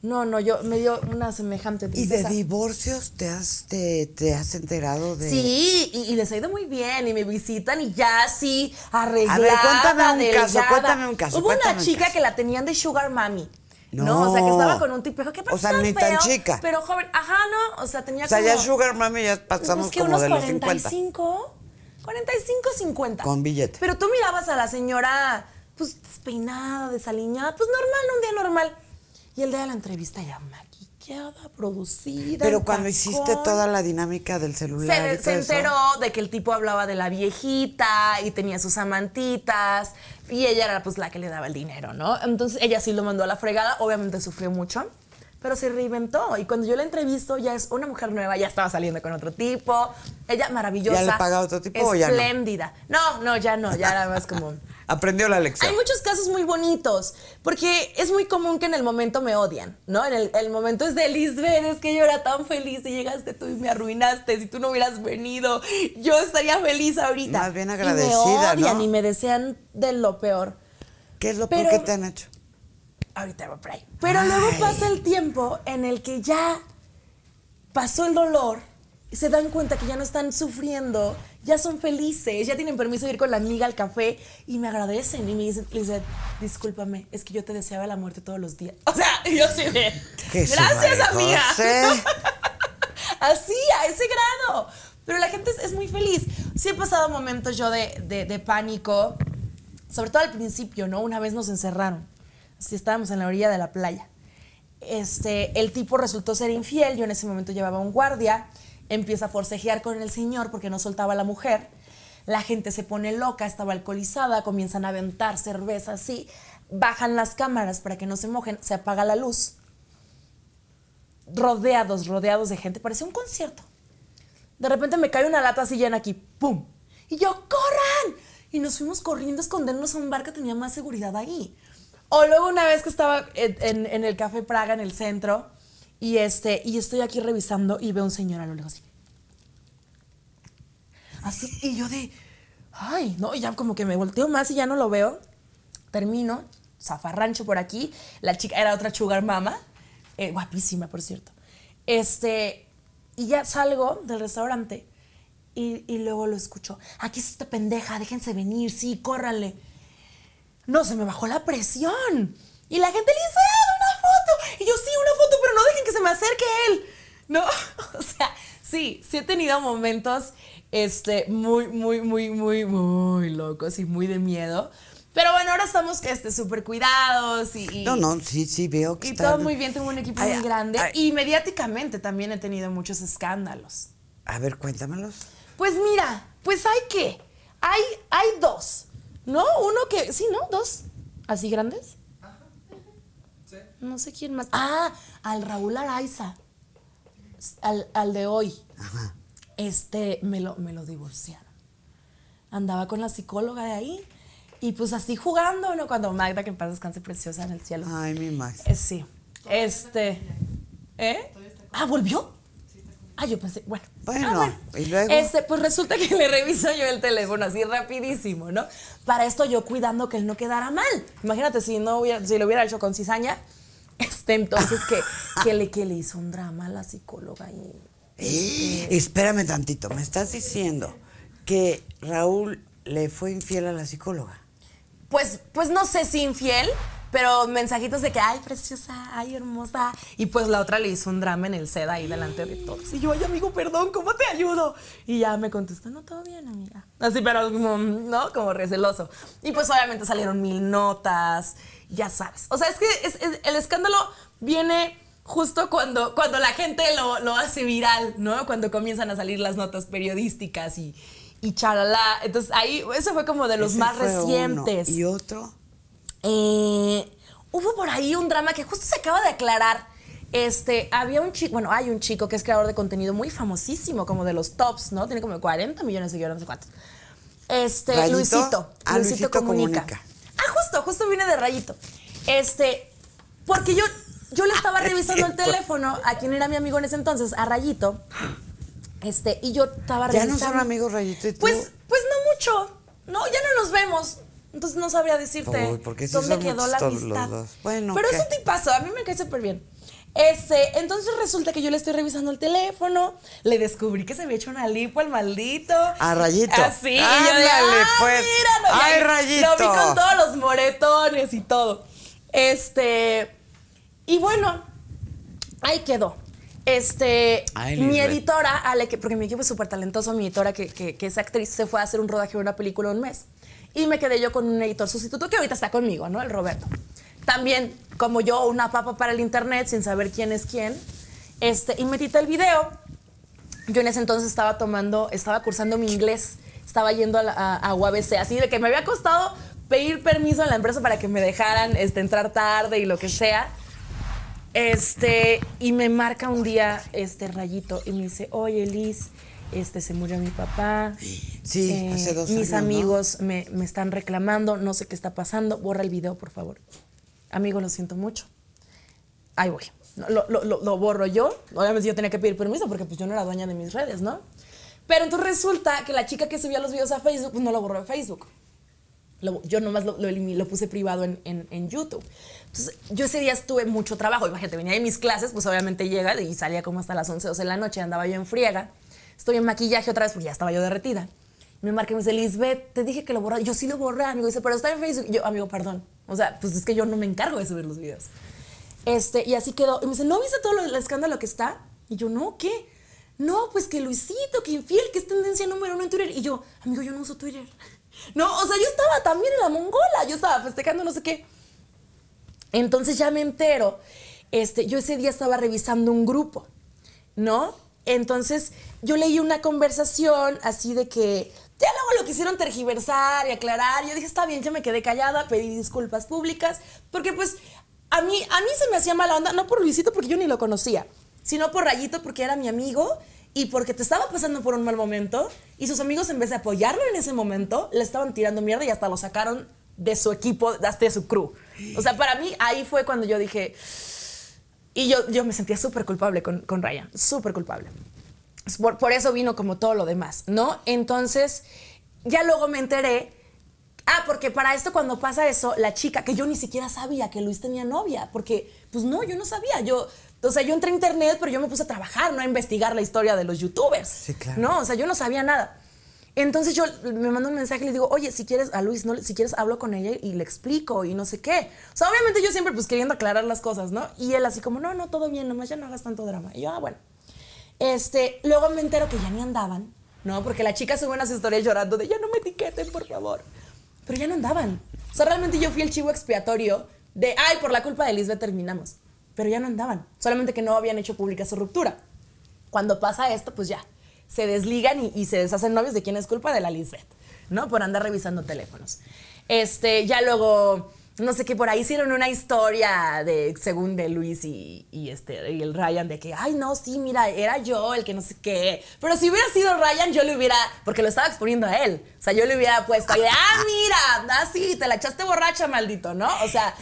No, no, yo me dio una semejante tristeza. ¿Y de divorcios te has, te, has enterado de...? Sí, y, les ha ido muy bien, y me visitan, y ya sí, arreglada, A ver, cuéntame un caso, cuéntame un caso. Hubo una chica que la tenían de sugar mami. No. no. o sea, que estaba con un tipo. que O sea, ni tan chica. Pero joven, ajá, no, o sea, tenía que. O sea, como, ya sugar mami ya pasamos es que como unos de 45, 50. 45, 50. Con billete. Pero tú mirabas a la señora, pues, despeinada, desaliñada, pues normal, un día normal. Y el día de la entrevista ya maquillada, producida. Pero cuando hiciste toda la dinámica del celular. Se, enteró de que el tipo hablaba de la viejita y tenía sus amantitas y ella era pues la que le daba el dinero, ¿no? Entonces ella sí lo mandó a la fregada, obviamente sufrió mucho pero se reinventó. Y cuando yo la entrevisto, ya es una mujer nueva, ya estaba saliendo con otro tipo. Ella maravillosa. ¿Ya le pagaba otro tipo Espléndida. O ya no? no? no, ya no, ya era más como Aprendió la lección. Hay muchos casos muy bonitos, porque es muy común que en el momento me odian, ¿no? En el, momento es de Lisbeth, es que yo era tan feliz y llegaste tú y me arruinaste. Si tú no hubieras venido, yo estaría feliz ahorita. Más bien agradecida, y me odian y me desean de lo peor. ¿Qué es lo peor que te han hecho? Ahorita va por ahí. Pero luego pasa el tiempo en el que ya pasó el dolor y se dan cuenta que ya no están sufriendo ya son felices, ya tienen permiso de ir con la amiga al café y me agradecen y me dicen, Lizeth, discúlpame, es que yo te deseaba la muerte todos los días. O sea, yo sí de, gracias amiga. Así, a ese grado. Pero la gente es, muy feliz. Sí he pasado momentos yo de, de, de pánico, sobre todo al principio, ¿no? Una vez nos encerraron, si estábamos en la orilla de la playa. Este, el tipo resultó ser infiel, yo en ese momento llevaba un guardia empieza a forcejear con el señor porque no soltaba a la mujer. La gente se pone loca, estaba alcoholizada, comienzan a aventar cerveza así, bajan las cámaras para que no se mojen, se apaga la luz. Rodeados, rodeados de gente, parecía un concierto. De repente me cae una lata así llena aquí, ¡pum! Y yo, ¡corran! Y nos fuimos corriendo a escondernos a un bar que tenía más seguridad ahí. O luego una vez que estaba en el Café Praga, en el centro, y, este, y estoy aquí revisando y veo un señor a lo lejos así. Así, y yo de, ay, no, y ya como que me volteo más y ya no lo veo. Termino, zafarrancho por aquí. La chica era otra chugar mama, eh, guapísima, por cierto. Este, y ya salgo del restaurante y, luego lo escucho. Aquí es esta pendeja, déjense venir, sí, córranle. No, se me bajó la presión. Y la gente le dice, ah, y yo, sí, una foto, pero no dejen que se me acerque él. ¿No? O sea, sí, sí he tenido momentos este, muy, muy, muy, muy, muy locos y muy de miedo. Pero bueno, ahora estamos este, súper cuidados y, No, no, sí, sí, veo que... Y todo muy bien, tengo un equipo muy grande. y mediáticamente también he tenido muchos escándalos. A ver, cuéntamelos. Pues mira, pues hay que... Hay, hay dos, ¿no? Uno que... Sí, ¿no? Dos. Así grandes. No sé quién más. Ah, al Raúl Araiza. Al, de hoy. Ajá. Este, me lo, me lo divorciaron. Andaba con la psicóloga de ahí. Y pues así jugando, ¿no? Cuando Magda, que en paz descanse preciosa en el cielo. Ay, mi Max. Eh, sí. Este. ¿Eh? Ah, ¿volvió? Ah, yo pensé, ah, bueno. Bueno, y luego. Este, pues resulta que le reviso yo el teléfono así rapidísimo, ¿no? Para esto yo cuidando que él no quedara mal. Imagínate si no hubiera, si lo hubiera hecho con cizaña, este, entonces, que, que, le, que le hizo un drama a la psicóloga. Y, eh, Espérame tantito, me estás diciendo que Raúl le fue infiel a la psicóloga. Pues, pues no sé si infiel, pero mensajitos de que, ay, preciosa, ay, hermosa. Y pues la otra le hizo un drama en el sed ahí delante de todos. Y yo, ay, amigo, perdón, ¿cómo te ayudo? Y ya me contestó, no, todo bien, amiga. Así, pero como, ¿no? Como receloso. Y pues obviamente salieron mil notas ya sabes. O sea, es que el escándalo viene justo cuando, cuando la gente lo, hace viral, ¿no? Cuando comienzan a salir las notas periodísticas y, y charalá. Entonces ahí, eso fue como de los más recientes. ¿Y otro? Eh, hubo por ahí un drama que justo se acaba de aclarar. Este, había un chico, bueno, hay un chico que es creador de contenido muy famosísimo, como de los tops, ¿no? Tiene como 40 millones de seguidores, no sé cuántos. Este, Luisito, ah, Luisito, Luisito, comunica. Ah, justo, justo viene de rayito. Este, porque yo, yo le estaba ah, revisando el teléfono a quien era mi amigo en ese entonces, a Rayito. Este, y yo estaba revisando. ¿Ya no son amigos Rayito y tú? Pues, pues no mucho. No, ya no nos vemos. Entonces no sabría decirte porque dónde quedó la amistad. Bueno, Pero eso es un a mí me cae súper bien entonces resulta que yo le estoy revisando el teléfono, le descubrí que se había hecho una lipo al maldito. A rayito. Así. ah, pues. Ay, rayito. Lo vi con todos los moretones y todo. Este, y bueno, ahí quedó. Este, mi editora, Ale, que, porque mi equipo es súper talentoso, mi editora, que, que, que, es actriz, se fue a hacer un rodaje de una película un mes. Y me quedé yo con un editor sustituto que ahorita está conmigo, ¿no? El Roberto. También como yo, una papa para el internet sin saber quién es quién. Este, y tita el video. Yo en ese entonces estaba tomando, estaba cursando mi inglés, estaba yendo a, UABC, así de que me había costado pedir permiso a la empresa para que me dejaran este, entrar tarde y lo que sea. Este, y me marca un día este rayito y me dice, oye Liz, este se murió mi papá. Sí, eh, Mis amigos me, me están reclamando, no sé qué está pasando, borra el video, por favor amigo, lo siento mucho. Ahí voy. Lo, borro yo. Obviamente yo tenía que pedir permiso porque pues, yo no era dueña de mis redes, ¿no? Pero entonces resulta que la chica que subía los videos a Facebook pues, no lo borró de Facebook. yo nomás lo, puse privado en, YouTube. Entonces, yo ese día estuve mucho trabajo. Imagínate, venía de mis clases, pues obviamente llega y salía como hasta las 11, 12 de la noche. Andaba yo en friega. Estoy en maquillaje otra vez porque ya estaba yo derretida. Me marca y me dice, Lisbeth, te dije que lo borré. Yo sí lo borré, amigo. Dice, pero está en Facebook. Yo, amigo, perdón. O sea, pues es que yo no me encargo de subir los videos. Este, y así quedó. Y me dice, ¿no viste todo el escándalo que está? Y yo, no, ¿qué? No, pues que Luisito, que infiel, que es tendencia número uno en Twitter. Y yo, amigo, yo no uso Twitter. No, o sea, yo estaba también en la mongola, yo estaba festejando no sé qué. Entonces ya me entero. Este, yo ese día estaba revisando un grupo, ¿no? Entonces yo leí una conversación así de que ya luego lo quisieron tergiversar y aclarar. Yo dije, está bien, yo me quedé callada, pedí disculpas públicas, porque pues a mí, a mí se me hacía mala onda, no por Luisito, porque yo ni lo conocía, sino por Rayito, porque era mi amigo y porque te estaba pasando por un mal momento y sus amigos en vez de apoyarlo en ese momento, le estaban tirando mierda y hasta lo sacaron de su equipo, hasta de su crew. O sea, para mí ahí fue cuando yo dije... Y yo, yo me sentía súper culpable con, con Ryan, súper culpable. Por, eso vino como todo lo demás, ¿no? Entonces, ya luego me enteré Ah, porque para esto cuando pasa eso, la chica, que yo ni siquiera sabía que Luis tenía novia, porque pues no, yo no sabía, yo, o sea, yo entré a internet, pero yo me puse a trabajar, no a investigar la historia de los youtubers. Sí, claro. No, o sea, yo no sabía nada. Entonces yo me mando un mensaje y le digo, oye, si quieres a Luis, si quieres hablo con ella y le explico y no sé qué. O sea, obviamente yo siempre pues queriendo aclarar las cosas, ¿no? Y él así como, no, no, todo bien, nomás ya no hagas tanto drama. Y yo, ah, bueno. Este, luego me entero que ya ni andaban, ¿no? Porque la chica sube unas historias llorando de ya no me etiqueten, por favor. Pero ya no andaban. O sea, realmente yo fui el chivo expiatorio de ay, por la culpa de Lisbeth terminamos. Pero ya no andaban. Solamente que no habían hecho pública su ruptura. Cuando pasa esto, pues ya. Se desligan y, y se deshacen novios de quién es culpa de la Lisbeth, ¿no? Por andar revisando teléfonos. Este, ya luego no sé qué, por ahí hicieron una historia de, según de Luis y, este, y el Ryan, de que, ay, no, sí, mira, era yo el que no sé qué. Pero si hubiera sido Ryan, yo le hubiera, porque lo estaba exponiendo a él. O sea, yo le hubiera puesto, ah, mira, así, te la echaste borracha, maldito, ¿no? O sea,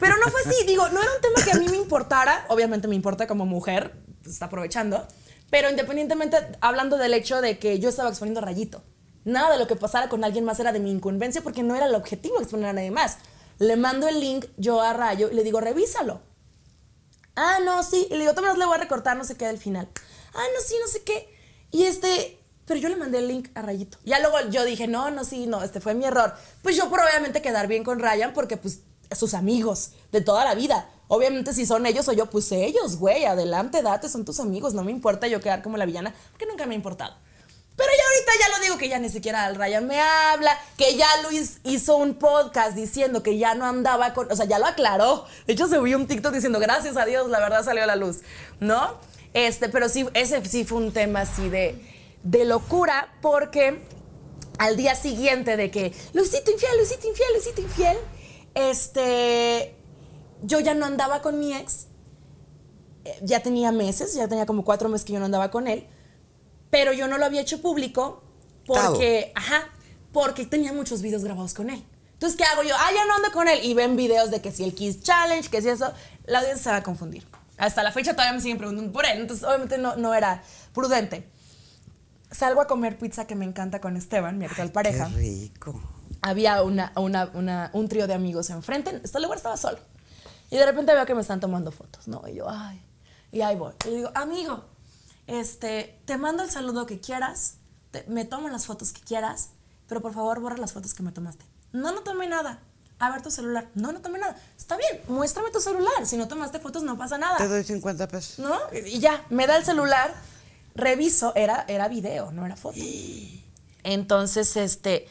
pero no fue así. Digo, no era un tema que a mí me importara. Obviamente me importa como mujer, pues, está aprovechando. Pero independientemente, hablando del hecho de que yo estaba exponiendo a Rayito. Nada de lo que pasara con alguien más era de mi incumbencia porque no era el objetivo exponer a nadie más. Le mando el link yo a Rayo y le digo, revísalo. Ah, no, sí. Y le digo, le voy a recortar, no sé qué del final. Ah, no, sí, no sé qué. Y este, pero yo le mandé el link a Rayito. Ya luego yo dije, no, no, sí, no, este fue mi error. Pues yo por obviamente quedar bien con Ryan porque pues sus amigos de toda la vida. Obviamente si son ellos o yo, pues ellos, güey, adelante, date, son tus amigos, no me importa yo quedar como la villana, porque nunca me ha importado. Pero ya ahorita ya lo digo que ya ni siquiera al Ryan me habla, que ya Luis hizo un podcast diciendo que ya no andaba con, o sea, ya lo aclaró. De hecho, se vio un TikTok diciendo, gracias a Dios, la verdad salió a la luz, ¿no? Este, pero sí, ese sí fue un tema así de, de locura, porque al día siguiente de que, Luisito infiel, Luisito infiel, Luisito infiel, este, yo ya no andaba con mi ex, eh, ya tenía meses, ya tenía como cuatro meses que yo no andaba con él pero yo no lo había hecho público porque, porque tenía muchos videos grabados con él. Entonces, ¿qué hago yo? Ah, ya no ando con él. Y ven videos de que si el Kiss Challenge, que si eso. La audiencia se va a confundir. Hasta la fecha todavía me siguen preguntando por él. Entonces, obviamente no, no era prudente. Salgo a comer pizza que me encanta con Esteban, mi actual pareja. rico. Había una, un trío de amigos enfrente. Este lugar estaba solo. Y de repente veo que me están tomando fotos, ¿no? Y yo, ay, y ahí voy. Y digo, amigo, este, te mando el saludo que quieras, me tomo las fotos que quieras, pero por favor borra las fotos que me tomaste. No, no tomé nada. A ver tu celular. No, no tomé nada. Está bien, muéstrame tu celular. Si no tomaste fotos, no pasa nada. Te doy 50 pesos. ¿No? Y ya, me da el celular, reviso, era, era video, no era foto. Entonces, este,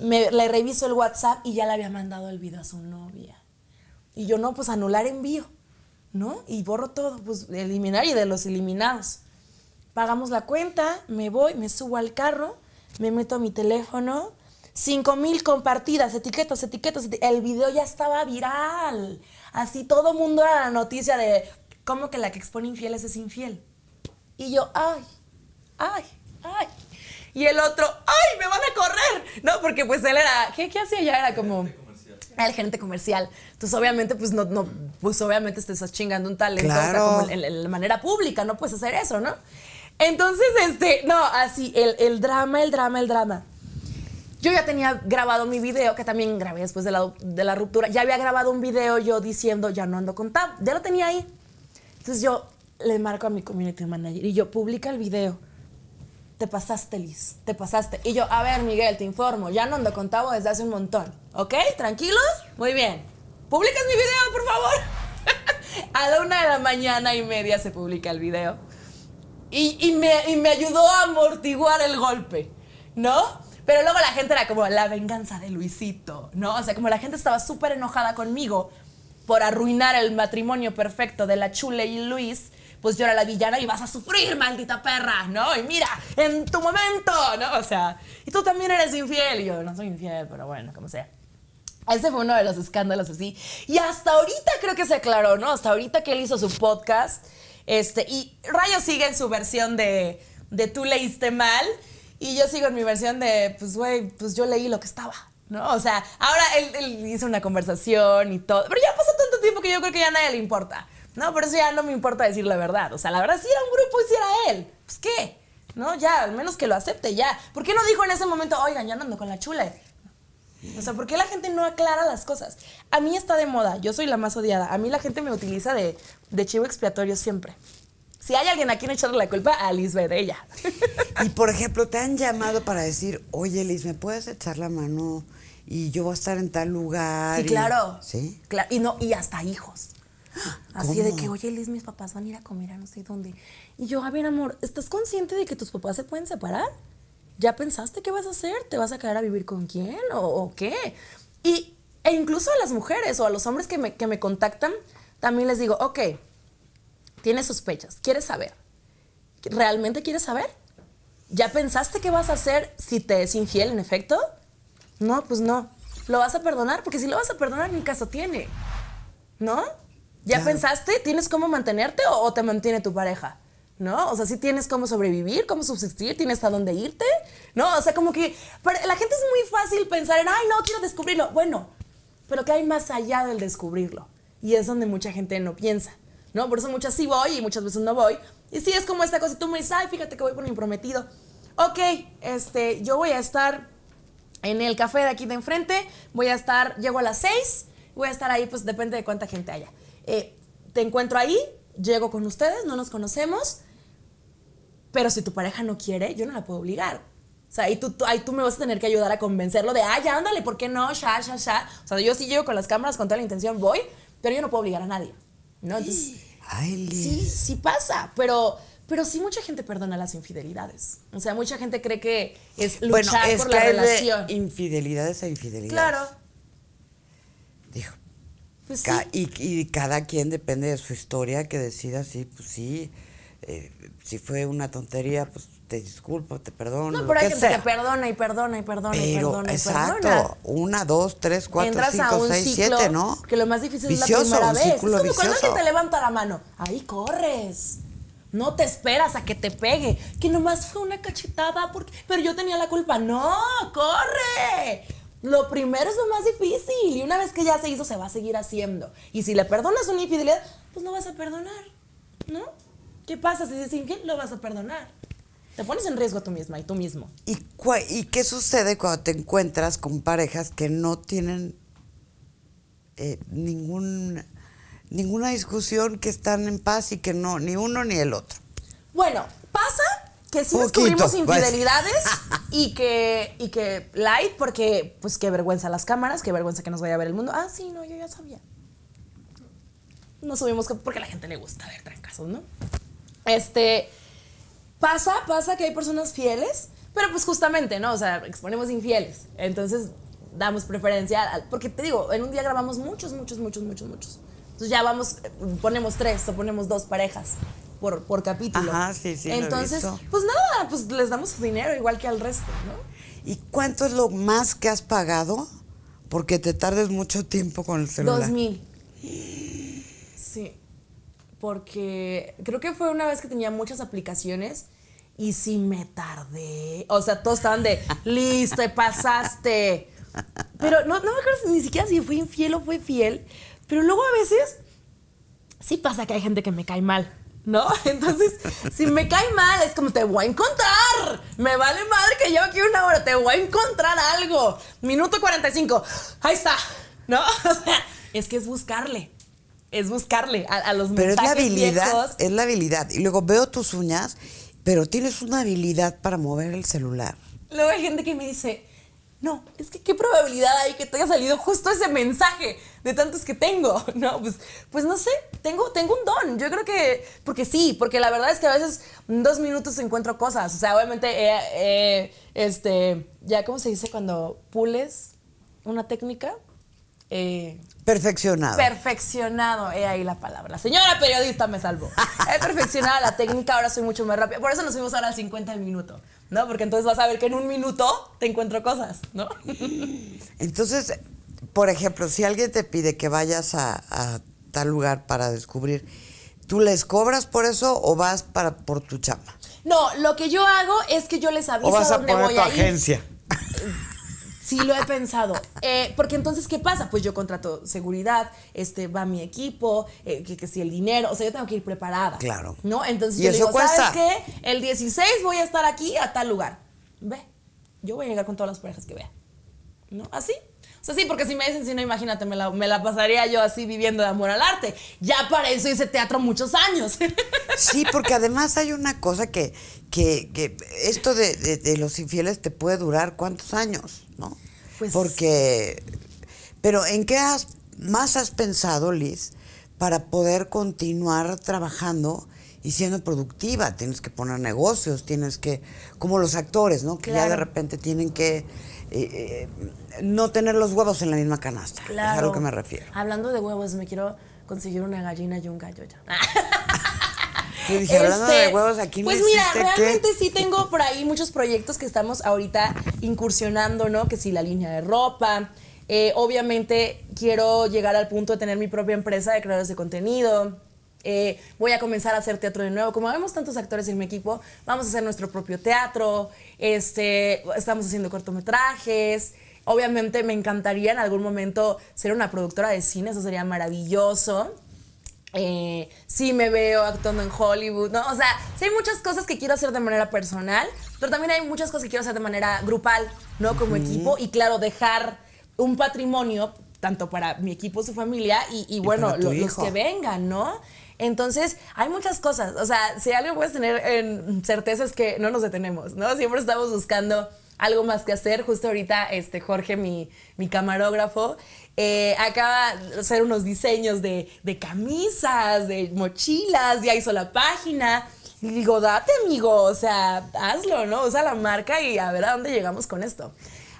me, le reviso el WhatsApp y ya le había mandado el video a su novia. Y yo, no, pues anular envío, ¿no? Y borro todo, pues eliminar y de los eliminados pagamos la cuenta, me voy, me subo al carro, me meto a mi teléfono, 5,000 mil compartidas, etiquetas, etiquetas, el video ya estaba viral. Así todo mundo era la noticia de cómo que la que expone infieles es infiel. Y yo, ay, ay, ay. Y el otro, ay, me van a correr. No, porque pues él era, ¿qué, qué hacía? Ya era como el gerente comercial. Entonces, obviamente, pues no, no pues obviamente te estás chingando un talento, en, la manera pública, no puedes hacer eso, ¿no? Entonces, este, no, así, el, drama, el drama, el drama. Yo ya tenía grabado mi video, que también grabé después de la, ruptura. Ya había grabado un video yo diciendo, ya no ando con Tab. Ya lo tenía ahí. Entonces yo le marco a mi community manager y yo, publica el video. Te pasaste, Liz, te pasaste. Y yo, a ver, Miguel, te informo, ya no ando con Tab desde hace un montón. ¿Ok? ¿Tranquilos? Muy bien. ¿Publicas mi video, por favor? a la una de la mañana y media se publica el video. Y, y, me, me ayudó a amortiguar el golpe, ¿no? Pero luego la gente era como la venganza de Luisito, ¿no? O sea, como la gente estaba súper enojada conmigo por arruinar el matrimonio perfecto de la Chule y Luis, pues yo era la villana y vas a sufrir, maldita perra, ¿no? Y mira, en tu momento, ¿no? O sea, y tú también eres infiel. yo no soy infiel, pero bueno, como sea. Ese fue uno de los escándalos así. Y hasta ahorita creo que se aclaró, ¿no? Hasta ahorita que él hizo su podcast este, y Rayo sigue en su versión de, de tú leíste mal. Y yo sigo en mi versión de, pues, güey, pues yo leí lo que estaba, ¿no? O sea, ahora él, hizo una conversación y todo. Pero ya pasó tanto tiempo que yo creo que ya a nadie le importa. No, por eso ya no me importa decir la verdad. O sea, la verdad, si era un grupo y si era él, pues qué, ¿no? Ya, al menos que lo acepte, ya. ¿Por qué no dijo en ese momento, oigan, ya ando con la chula? O sea, ¿por qué la gente no aclara las cosas? A mí está de moda, yo soy la más odiada. A mí la gente me utiliza de, de chivo expiatorio siempre. Si hay alguien a quien echarle la culpa, a Liz ella. Y por ejemplo, te han llamado para decir, oye Liz, ¿me puedes echar la mano? Y yo voy a estar en tal lugar. Sí, claro. Sí. Claro. Y no, y hasta hijos. Así de que, oye Liz, mis papás van a ir a comer a no sé dónde. Y yo, a ver, amor, ¿estás consciente de que tus papás se pueden separar? ¿Ya pensaste qué vas a hacer? ¿Te vas a quedar a vivir con quién? ¿O, qué? Y, e incluso a las mujeres o a los hombres que me, contactan, también les digo, ok, tienes sospechas, quieres saber. ¿Realmente quieres saber? ¿Ya pensaste qué vas a hacer si te es infiel, en efecto? No, pues no. ¿Lo vas a perdonar? Porque si lo vas a perdonar, ni caso tiene. ¿No? ¿Ya pensaste? ¿Tienes cómo mantenerte o te mantiene tu pareja? ¿no? O sea, si tienes cómo sobrevivir, cómo subsistir, tienes a dónde irte, ¿no? O sea, como que la gente es muy fácil pensar en, ay, no, quiero descubrirlo. Bueno, pero ¿qué hay más allá del descubrirlo? Y es donde mucha gente no piensa, ¿no? Por eso muchas sí voy y muchas veces no voy. Y sí es como esta cosa, tú me dices, ay, fíjate que voy por mi prometido. Ok, este, yo voy a estar en el café de aquí de enfrente, voy a estar, llego a las seis, voy a estar ahí, pues depende de cuánta gente haya. Eh, te encuentro ahí, llego con ustedes, no nos conocemos, pero si tu pareja no quiere, yo no la puedo obligar. O sea, ahí tú, ahí tú me vas a tener que ayudar a convencerlo de, ay, ya, ándale, ¿por qué no? Ya, ya, ya. O sea, yo sí llego con las cámaras con toda la intención, voy, pero yo no puedo obligar a nadie. ¿No? sí, sí pasa, pero... Pero sí mucha gente perdona las infidelidades. O sea, mucha gente cree que es luchar bueno, es por que la relación. De infidelidades a infidelidades. Claro. Dijo. Pues sí. y, cada quien depende de su historia que decida si, sí, pues sí. Eh, si fue una tontería, pues te disculpo, te perdono. No, pero hay gente que te perdona y perdona y perdona y perdona. Exacto. Y perdona. Una, dos, tres, cuatro, Entras cinco, a un seis, siete, ¿no? Que lo más difícil es la primera vez. Es como cuando te levanta la mano. Ahí corres. No te esperas a que te pegue. Que nomás fue una cachetada, porque, pero yo tenía la culpa. No, corre. Lo primero es lo más difícil. Y una vez que ya se hizo, se va a seguir haciendo. Y si le perdonas una infidelidad, pues no vas a perdonar. ¿No? ¿Qué pasa si sin quién lo vas a perdonar? Te pones en riesgo a tú misma y tú mismo. ¿Y, ¿Y qué sucede cuando te encuentras con parejas que no tienen eh, ningún, ninguna discusión, que están en paz y que no, ni uno ni el otro? Bueno, pasa que sí descubrimos pues. infidelidades y que, y que light, porque pues qué vergüenza las cámaras, qué vergüenza que nos vaya a ver el mundo. Ah, sí, no, yo ya sabía. No subimos porque a la gente le gusta ver trancazos, ¿no? Este, pasa, pasa que hay personas fieles, pero pues justamente, ¿no? O sea, exponemos infieles. Entonces damos preferencia, al, porque te digo, en un día grabamos muchos, muchos, muchos, muchos, muchos. Entonces ya vamos, eh, ponemos tres o ponemos dos parejas por, capítulo. Ajá, sí, sí. Entonces, pues nada, pues les damos dinero igual que al resto, ¿no? ¿Y cuánto es lo más que has pagado? Porque te tardes mucho tiempo con el celular. Dos mil. Sí porque creo que fue una vez que tenía muchas aplicaciones y si me tardé. O sea, todos estaban de, listo, pasaste. Pero no, me acuerdo ni siquiera si fui infiel o fue fiel, pero luego a veces sí pasa que hay gente que me cae mal. ¿no? Entonces, si me cae mal, es como te voy a encontrar. Me vale madre que llevo aquí una hora, te voy a encontrar algo. Minuto 45, ahí está, ¿no? O sea, es que es buscarle es buscarle a, los pero mensajes es la habilidad, es la habilidad. Y luego veo tus uñas, pero tienes una habilidad para mover el celular. Luego hay gente que me dice, no, es que qué probabilidad hay que te haya salido justo ese mensaje de tantos que tengo. No, pues, pues, no sé, tengo, tengo un don. Yo creo que, porque sí, porque la verdad es que a veces dos minutos encuentro cosas. O sea, obviamente, eh, eh, este, ya, ¿cómo se dice cuando pules una técnica? Eh, perfeccionado. Perfeccionado, he ahí la palabra. Señora periodista me salvó. He perfeccionado la técnica, ahora soy mucho más rápida. Por eso nos fuimos ahora al 50 al minuto, ¿no? Porque entonces vas a ver que en un minuto te encuentro cosas, ¿no? Entonces, por ejemplo, si alguien te pide que vayas a, tal lugar para descubrir, ¿tú les cobras por eso o vas para, por tu chamba? No, lo que yo hago es que yo les aviso a, a agencia. Sí, lo he pensado. Eh, porque entonces, ¿qué pasa? Pues yo contrato seguridad, este, va mi equipo, eh, que, si el dinero, o sea, yo tengo que ir preparada. Claro. ¿No? Entonces yo digo, ¿sabes qué? El 16 voy a estar aquí a tal lugar. Ve, yo voy a llegar con todas las parejas que vea. ¿No? Así. O sea, sí, porque si me dicen, si no, imagínate, me la, pasaría yo así viviendo de amor al arte. Ya para eso hice teatro muchos años. Sí, porque además hay una cosa que, que, esto de los infieles te puede durar cuántos años. ¿no? Pues... Porque, pero ¿en qué has, más has pensado, Liz, para poder continuar trabajando? y siendo productiva, tienes que poner negocios, tienes que, como los actores, ¿no? Que ya de repente tienen que eh, eh, no tener los huevos en la misma canasta. Claro. que me refiero. Hablando de huevos, me quiero conseguir una gallina y un gallo ya. hablando de este, huevos, aquí Pues mira, realmente sí tengo por ahí muchos proyectos que estamos ahorita incursionando, ¿no? Que si la línea de ropa. Eh, obviamente quiero llegar al punto de tener mi propia empresa de creadores de contenido. Eh, voy a comenzar a hacer teatro de nuevo. Como vemos tantos actores en mi equipo, vamos a hacer nuestro propio teatro. Este, estamos haciendo cortometrajes. Obviamente me encantaría en algún momento ser una productora de cine, eso sería maravilloso. Eh, sí me veo actuando en Hollywood, ¿no? O sea, sí hay muchas cosas que quiero hacer de manera personal, pero también hay muchas cosas que quiero hacer de manera grupal, ¿no? Como equipo y claro, dejar un patrimonio tanto para mi equipo, su familia y, bueno, los que vengan, ¿no? Entonces, hay muchas cosas. O sea, si algo puedes tener en certeza es que no nos detenemos, ¿no? Siempre estamos buscando algo más que hacer. Justo ahorita, este, Jorge, mi, mi camarógrafo, eh, acaba de hacer unos diseños de, camisas, de mochilas, ya hizo la página. Y digo, date, amigo, o sea, hazlo, ¿no? Usa la marca y a ver a dónde llegamos con esto.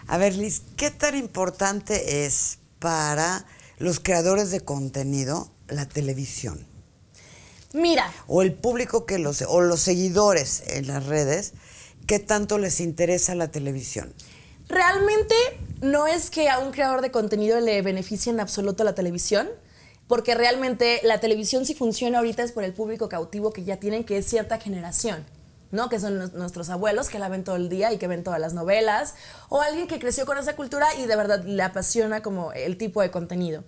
A ver, Liz, ¿qué tan importante es para los creadores de contenido la televisión? Mira. O el público que los, o los seguidores en las redes, ¿qué tanto les interesa la televisión? realmente no es que a un creador de contenido le beneficie en absoluto la televisión, porque realmente la televisión si funciona ahorita es por el público cautivo que ya tienen, que es cierta generación. ¿no? Que son nuestros abuelos que la ven todo el día y que ven todas las novelas, o alguien que creció con esa cultura y de verdad le apasiona como el tipo de contenido.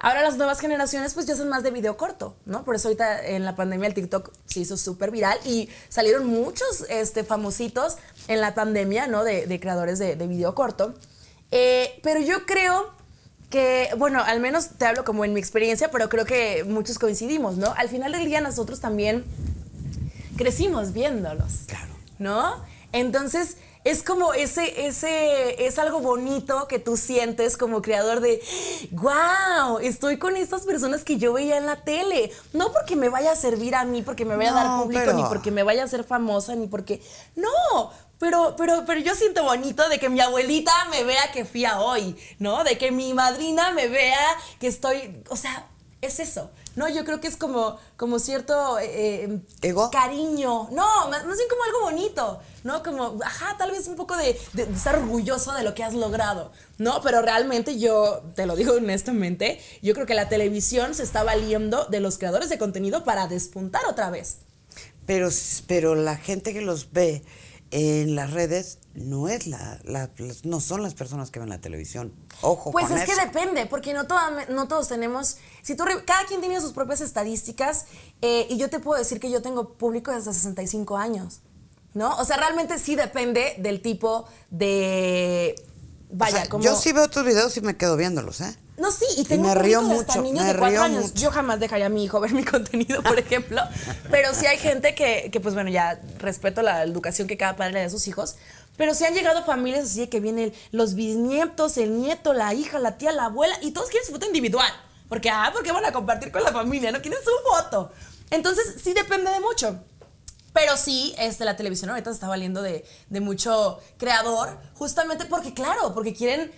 Ahora las nuevas generaciones pues ya son más de video corto, ¿no? Por eso ahorita en la pandemia el TikTok se hizo súper viral y salieron muchos este, famositos en la pandemia, ¿no? De, creadores de, video corto. Eh, pero yo creo que, bueno, al menos te hablo como en mi experiencia, pero creo que muchos coincidimos, ¿no? Al final del día nosotros también crecimos viéndolos. Claro. ¿No? Entonces, es como ese, ese, es algo bonito que tú sientes como creador de, wow, estoy con estas personas que yo veía en la tele. No porque me vaya a servir a mí, porque me vaya a dar público, ni porque me vaya a ser famosa, ni porque... No, pero, pero, pero yo siento bonito de que mi abuelita me vea que fui a hoy, ¿no? De que mi madrina me vea que estoy, o sea, es eso. No, yo creo que es como, como cierto eh, em, ¿Ego? cariño. No, más, más, bien como algo bonito, ¿no? Como, ajá, tal vez un poco de, estar orgulloso de lo que has logrado, ¿no? Pero realmente yo, te lo digo honestamente, yo creo que la televisión se está valiendo de los creadores de contenido para despuntar otra vez. Pero, pero la gente que los ve en las redes no es la, no son las personas que ven la televisión. Ojo. Pues es que depende, porque no, no todos tenemos. Si tú, cada quien tiene sus propias estadísticas eh, y yo te puedo decir que yo tengo público desde 65 años, ¿no? O sea, realmente sí depende del tipo de vaya. como... Yo sí veo tus videos y me quedo viéndolos, ¿eh? No, sí, y tengo me río mucho, niños de cuatro años. Yo jamás dejaría a mi hijo ver mi contenido, por ejemplo. pero sí hay gente que, pues bueno, ya respeto la educación que cada padre le da a sus hijos. Pero sí han llegado familias así que vienen los bisnietos, el nieto, la hija, la tía, la abuela, y todos quieren su foto individual. Porque, ah, porque van a compartir con la familia, ¿no? Quieren su foto. Entonces, sí depende de mucho. Pero sí, este, la televisión ahorita se está valiendo de, de mucho creador, justamente porque, claro, porque quieren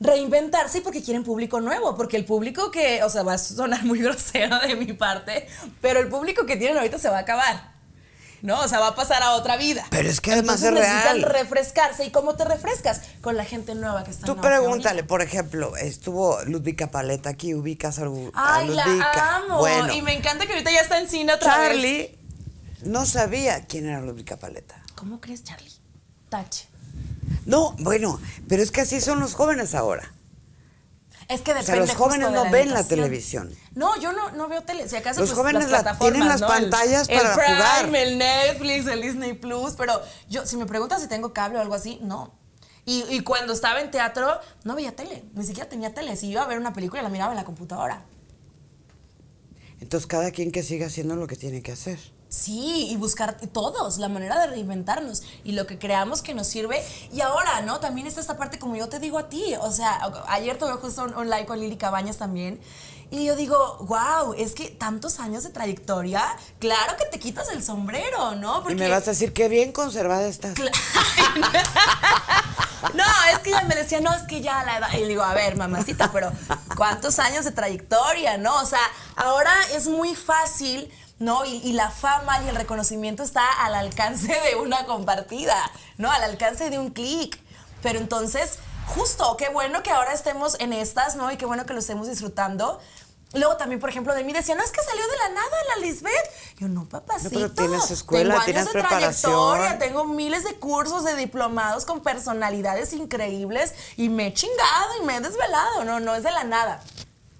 reinventarse porque quieren público nuevo, porque el público que, o sea, va a sonar muy grosero de mi parte, pero el público que tienen ahorita se va a acabar. ¿no? O sea, va a pasar a otra vida. Pero es que además es real. necesitan refrescarse. ¿Y cómo te refrescas? Con la gente nueva que está Tú pregúntale, por ejemplo, estuvo Ludvica Paleta aquí, ubicas a, Ay, la amo. Y me encanta que ahorita ya está en cine otra Charlie vez. Charlie no sabía quién era Ludvica Paleta. ¿Cómo crees, Charlie? Tache. No, bueno, pero es que así son los jóvenes ahora. Es que depende. O sea, los jóvenes no ven la televisión. No, yo no, veo tele. Si acaso los pues, jóvenes tienen las pantallas para el Prime, El Netflix, el Disney Plus, pero yo si me preguntas si tengo cable o algo así, no. Y, y, cuando estaba en teatro no veía tele, ni siquiera tenía tele. Si iba a ver una película la miraba en la computadora. Entonces cada quien que siga haciendo lo que tiene que hacer. Sí, y buscar todos la manera de reinventarnos y lo que creamos que nos sirve. Y ahora, ¿no? También está esta parte como yo te digo a ti. O sea, ayer tuve justo un, like con Lili Cabañas también. Y yo digo, wow, es que tantos años de trayectoria, claro que te quitas el sombrero, ¿no? Y me vas a decir qué bien conservada estás. no, es que ella me decía, no, es que ya la edad. Y digo, a ver, mamacita, pero ¿cuántos años de trayectoria, no? O sea, ahora es muy fácil ¿no? Y, la fama y el reconocimiento está al alcance de una compartida, ¿no? Al alcance de un clic. Pero entonces, justo, qué bueno que ahora estemos en estas, ¿no? Y qué bueno que lo estemos disfrutando. Luego también, por ejemplo, de mí decía, no, es que salió de la nada la Lisbeth. Yo, no, papá sí pero tienes escuela, tengo de trayectoria, tengo miles de cursos de diplomados con personalidades increíbles y me he chingado y me he desvelado. No, no es de la nada.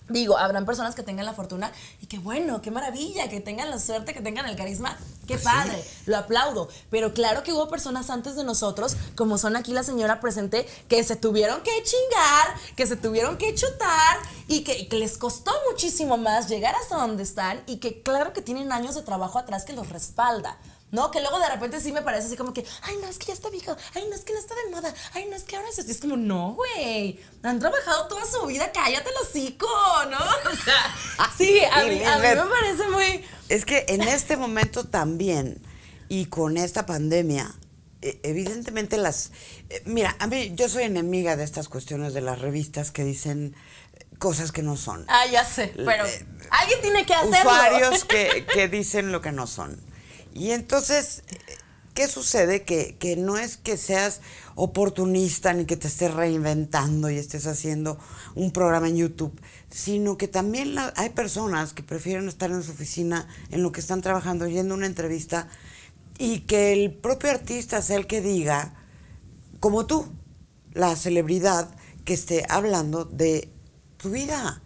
Digo, habrán personas que tengan la fortuna qué bueno, qué maravilla, que tengan la suerte, que tengan el carisma. Qué pues padre, lo aplaudo. Pero claro que hubo personas antes de nosotros, como son aquí la señora presente, que se tuvieron que chingar, que se tuvieron que chutar y que les costó muchísimo más llegar hasta donde están y que claro que tienen años de trabajo atrás que los respalda. ¿no? Que luego de repente sí me parece así como que, ay, no, es que ya está viejo, ay, no, es que no está de moda, ay, no, es que ahora es así. Es como, no, güey, han trabajado toda su vida, cállate los hocico, ¿no? O sea, sí, a mí, me parece muy... Es que en este momento también, y con esta pandemia, e, evidentemente las... Eh, mira, a mí, yo soy enemiga de estas cuestiones de las revistas que dicen cosas que no son. Ah, ya sé, pero eh, alguien tiene que hacerlo. Usuarios que, que dicen lo que no son. Y entonces, ¿qué sucede? Que, no es que seas oportunista ni que te estés reinventando y estés haciendo un programa en YouTube, sino que también hay personas que prefieren estar en su oficina, en lo que están trabajando, yendo una entrevista, y que el propio artista sea el que diga, como tú, la celebridad que esté hablando de tu vida.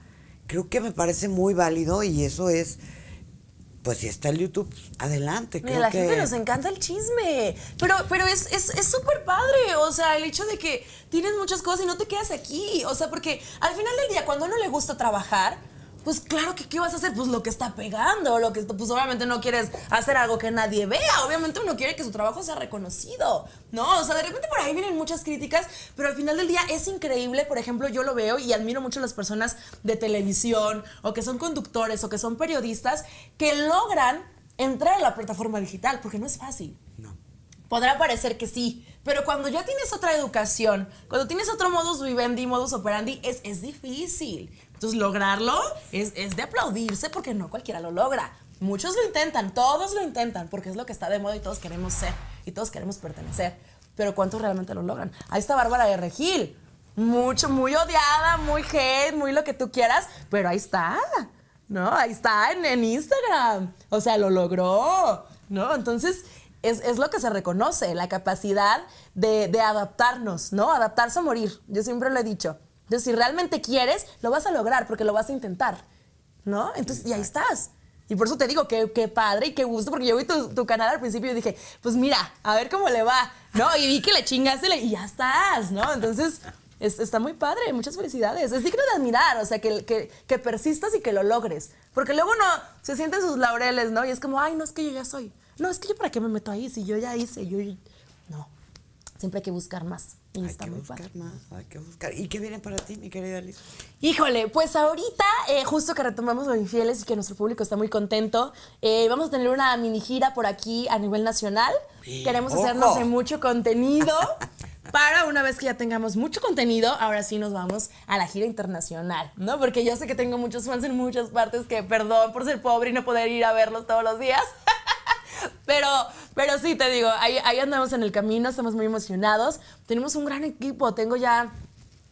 Creo que me parece muy válido y eso es pues si está el YouTube, adelante. que a la gente nos encanta el chisme. Pero, pero es súper padre. O sea, el hecho de que tienes muchas cosas y no te quedas aquí. O sea, porque al final del día, cuando a uno le gusta trabajar, pues claro que qué vas a hacer, pues lo que está pegando, lo que pues obviamente no quieres hacer algo que nadie vea, obviamente uno quiere que su trabajo sea reconocido, ¿no? O sea, de repente por ahí vienen muchas críticas, pero al final del día es increíble, por ejemplo, yo lo veo y admiro mucho a las personas de televisión o que son conductores o que son periodistas que logran entrar a la plataforma digital, porque no es fácil. No. Podrá parecer que sí, pero cuando ya tienes otra educación, cuando tienes otro modus vivendi, modus operandi, es, es difícil. Entonces, lograrlo es, de aplaudirse porque no cualquiera lo logra. Muchos lo intentan, todos lo intentan, porque es lo que está de moda y todos queremos ser y todos queremos pertenecer. Pero ¿cuántos realmente lo logran? Ahí está Bárbara de Regil. Mucho, muy odiada, muy hate, muy lo que tú quieras, pero ahí está. ¿no? Ahí está en, en, Instagram. O sea, lo logró, ¿no? Entonces, es, lo que se reconoce, la capacidad de, de, adaptarnos, ¿no? Adaptarse a morir. Yo siempre lo he dicho. Entonces, si realmente quieres, lo vas a lograr porque lo vas a intentar, ¿no? Entonces, y ahí estás. Y por eso te digo que qué padre y qué gusto, porque yo vi tu, tu, canal al principio y dije, pues mira, a ver cómo le va, ¿no? Y vi que le chingaste y ya estás, ¿no? Entonces, está muy padre, muchas felicidades. Es digno de admirar, o sea, que, que, persistas y que lo logres. Porque luego uno se siente en sus laureles, ¿no? Y es como, ay, no, es que yo ya soy. No, es que yo para qué me meto ahí si yo ya hice, yo, siempre hay que buscar más. Y hay que buscar más, hay que buscar. ¿Y qué viene para ti, mi querida Liz? Híjole, pues ahorita, eh, justo que retomamos los infieles y que nuestro público está muy contento, eh, vamos a tener una mini gira por aquí a nivel nacional. Queremos hacernos mucho contenido. para una vez que ya tengamos mucho contenido, ahora sí nos vamos a la gira internacional, ¿no? Porque yo sé que tengo muchos fans en muchas partes que, perdón por ser pobre y no poder ir a verlos todos los días, Pero, pero sí, te digo, ahí, andamos en el camino, estamos muy emocionados. Tenemos un gran equipo, tengo ya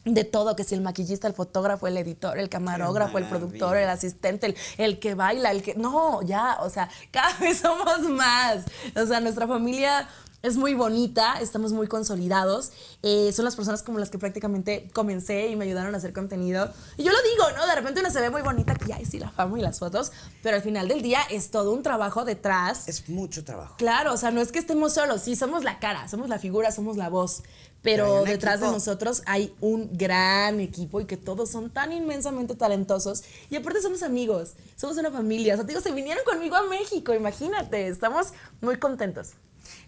de todo, que si el maquillista, el fotógrafo, el editor, el camarógrafo, el productor, el asistente, el, que baila, el que... No, ya, o sea, cada vez somos más. O sea, nuestra familia es muy bonita, estamos muy consolidados. Eh, son las personas como las que prácticamente comencé y me ayudaron a hacer contenido. Y yo lo digo, ¿no? De repente uno se ve muy bonita, que ay, sí, la fama y las fotos, pero al final del día es todo un trabajo detrás. Es mucho trabajo. Claro, o sea, no es que estemos solos, sí, somos la cara, somos la figura, somos la voz, pero, detrás de nosotros hay un gran equipo y que todos son tan inmensamente talentosos. Y aparte somos amigos, somos una familia. O sea, te digo, se vinieron conmigo a México, imagínate, estamos muy contentos.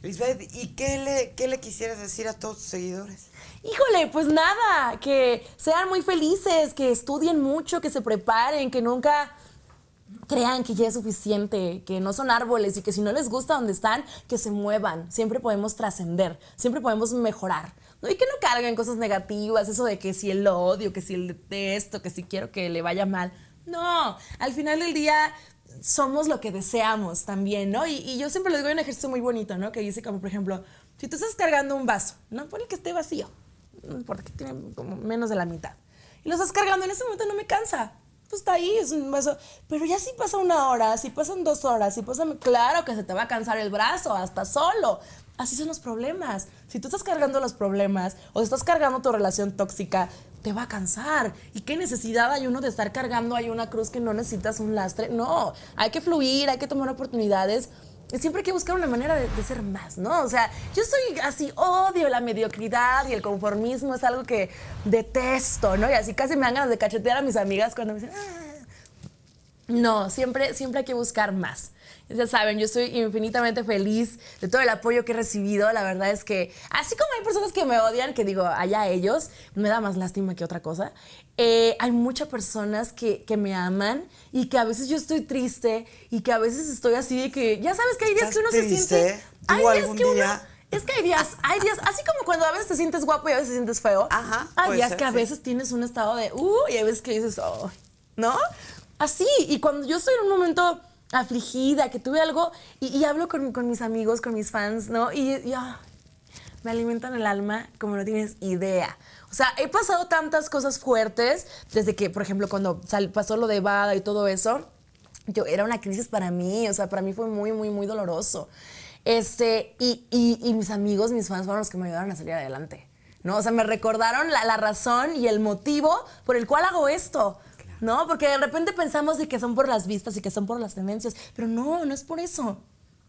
Lisbeth, ¿y qué le, qué le quisieras decir a todos tus seguidores? Híjole, pues nada, que sean muy felices, que estudien mucho, que se preparen, que nunca crean que ya es suficiente, que no son árboles y que si no les gusta donde están, que se muevan. Siempre podemos trascender, siempre podemos mejorar. Y que no carguen cosas negativas, eso de que si el odio, que si el detesto, que si quiero que le vaya mal. No, al final del día somos lo que deseamos también, ¿no? Y, yo siempre les digo un ejercicio muy bonito, ¿no? Que dice como, por ejemplo, si tú estás cargando un vaso, no pone que esté vacío, no importa que tiene como menos de la mitad, y lo estás cargando, en ese momento no me cansa, pues está ahí, es un vaso, pero ya si pasa una hora, si pasan dos horas, si pasan, claro que se te va a cansar el brazo, hasta solo. Así son los problemas. Si tú estás cargando los problemas o estás cargando tu relación tóxica, te va a cansar. ¿Y qué necesidad hay uno de estar cargando ahí una cruz que no necesitas un lastre? No, hay que fluir, hay que tomar oportunidades. Siempre hay que buscar una manera de, ser más, ¿no? O sea, yo soy así, odio la mediocridad y el conformismo es algo que detesto, ¿no? Y así casi me dan ganas de cachetear a mis amigas cuando me dicen, ah". no, siempre, siempre hay que buscar más. Ya saben, yo estoy infinitamente feliz de todo el apoyo que he recibido. La verdad es que, así como hay personas que me odian, que digo, allá ellos, me da más lástima que otra cosa. Eh, hay muchas personas que, me aman y que a veces yo estoy triste y que a veces estoy así de que, ya sabes que hay días que uno se siente. Hay días algún que uno. Día... Es que hay días, hay días, así como cuando a veces te sientes guapo y a veces te sientes feo. Ajá, hay días que a veces tienes un estado de, uh, y hay veces que dices, oh, ¿no? Así, y cuando yo estoy en un momento afligida, que tuve algo, y, hablo con, con, mis amigos, con mis fans, ¿no? Y, ya ah, me alimentan el alma como no tienes idea. O sea, he pasado tantas cosas fuertes, desde que, por ejemplo, cuando pasó lo de Bada y todo eso, yo era una crisis para mí, o sea, para mí fue muy, muy, muy doloroso. Este, y, y, y mis amigos, mis fans fueron los que me ayudaron a salir adelante. ¿no? O sea, me recordaron la, la, razón y el motivo por el cual hago esto. ¿no? Porque de repente pensamos de que son por las vistas y que son por las tendencias, pero no, no es por eso.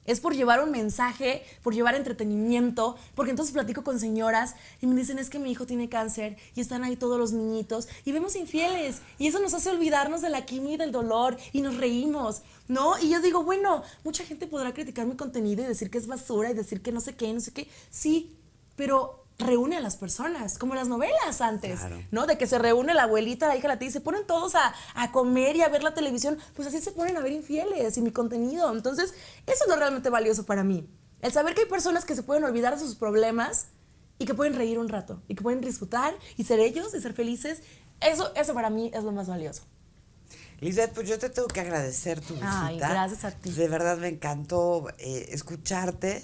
Es por llevar un mensaje, por llevar entretenimiento, porque entonces platico con señoras y me dicen es que mi hijo tiene cáncer y están ahí todos los niñitos y vemos infieles y eso nos hace olvidarnos de la quimio y del dolor y nos reímos, ¿no? Y yo digo, bueno, mucha gente podrá criticar mi contenido y decir que es basura y decir que no sé qué, no sé qué. Sí, pero reúne a las personas, como las novelas antes, ¿no? De que se reúne la abuelita, la hija, la tía, y se ponen todos a, comer y a ver la televisión, pues así se ponen a ver infieles y mi contenido. Entonces, eso es lo realmente valioso para mí. El saber que hay personas que se pueden olvidar de sus problemas y que pueden reír un rato, y que pueden disfrutar y ser ellos y ser felices, eso, eso para mí es lo más valioso. Lizeth, pues yo te tengo que agradecer tu visita. Ay, gracias a ti. De verdad me encantó eh, escucharte,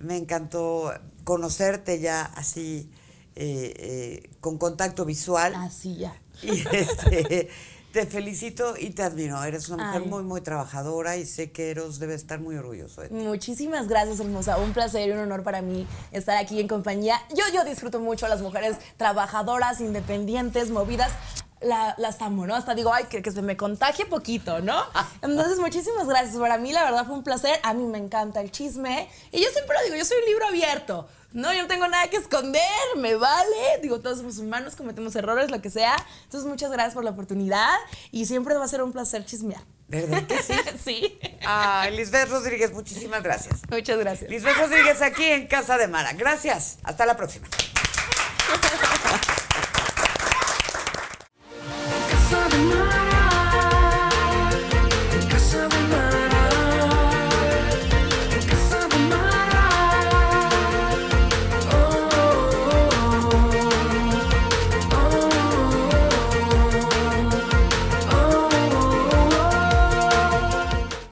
mm. me encantó conocerte ya así eh, eh, con contacto visual. Así ya. Este, te felicito y te admiro. Eres una mujer muy, muy trabajadora y sé que Eros debe estar muy orgulloso de ti. Muchísimas gracias, hermosa. Un placer y un honor para mí estar aquí en compañía. Yo, yo disfruto mucho a las mujeres trabajadoras, independientes, movidas la, las amo, ¿no? Hasta digo, ay, que, se me contagie poquito, ¿no? Entonces, muchísimas gracias. Para mí, la verdad, fue un placer. A mí me encanta el chisme. Y yo siempre lo digo, yo soy un libro abierto. No, yo no tengo nada que esconder, me vale. Digo, todos somos humanos, cometemos errores, lo que sea. Entonces, muchas gracias por la oportunidad y siempre va a ser un placer chismear. ¿Verdad que sí? sí. Ah, Lisbeth Rodríguez, muchísimas gracias. Muchas gracias. Lisbeth Rodríguez aquí en Casa de Mara. Gracias. Hasta la próxima. for the night.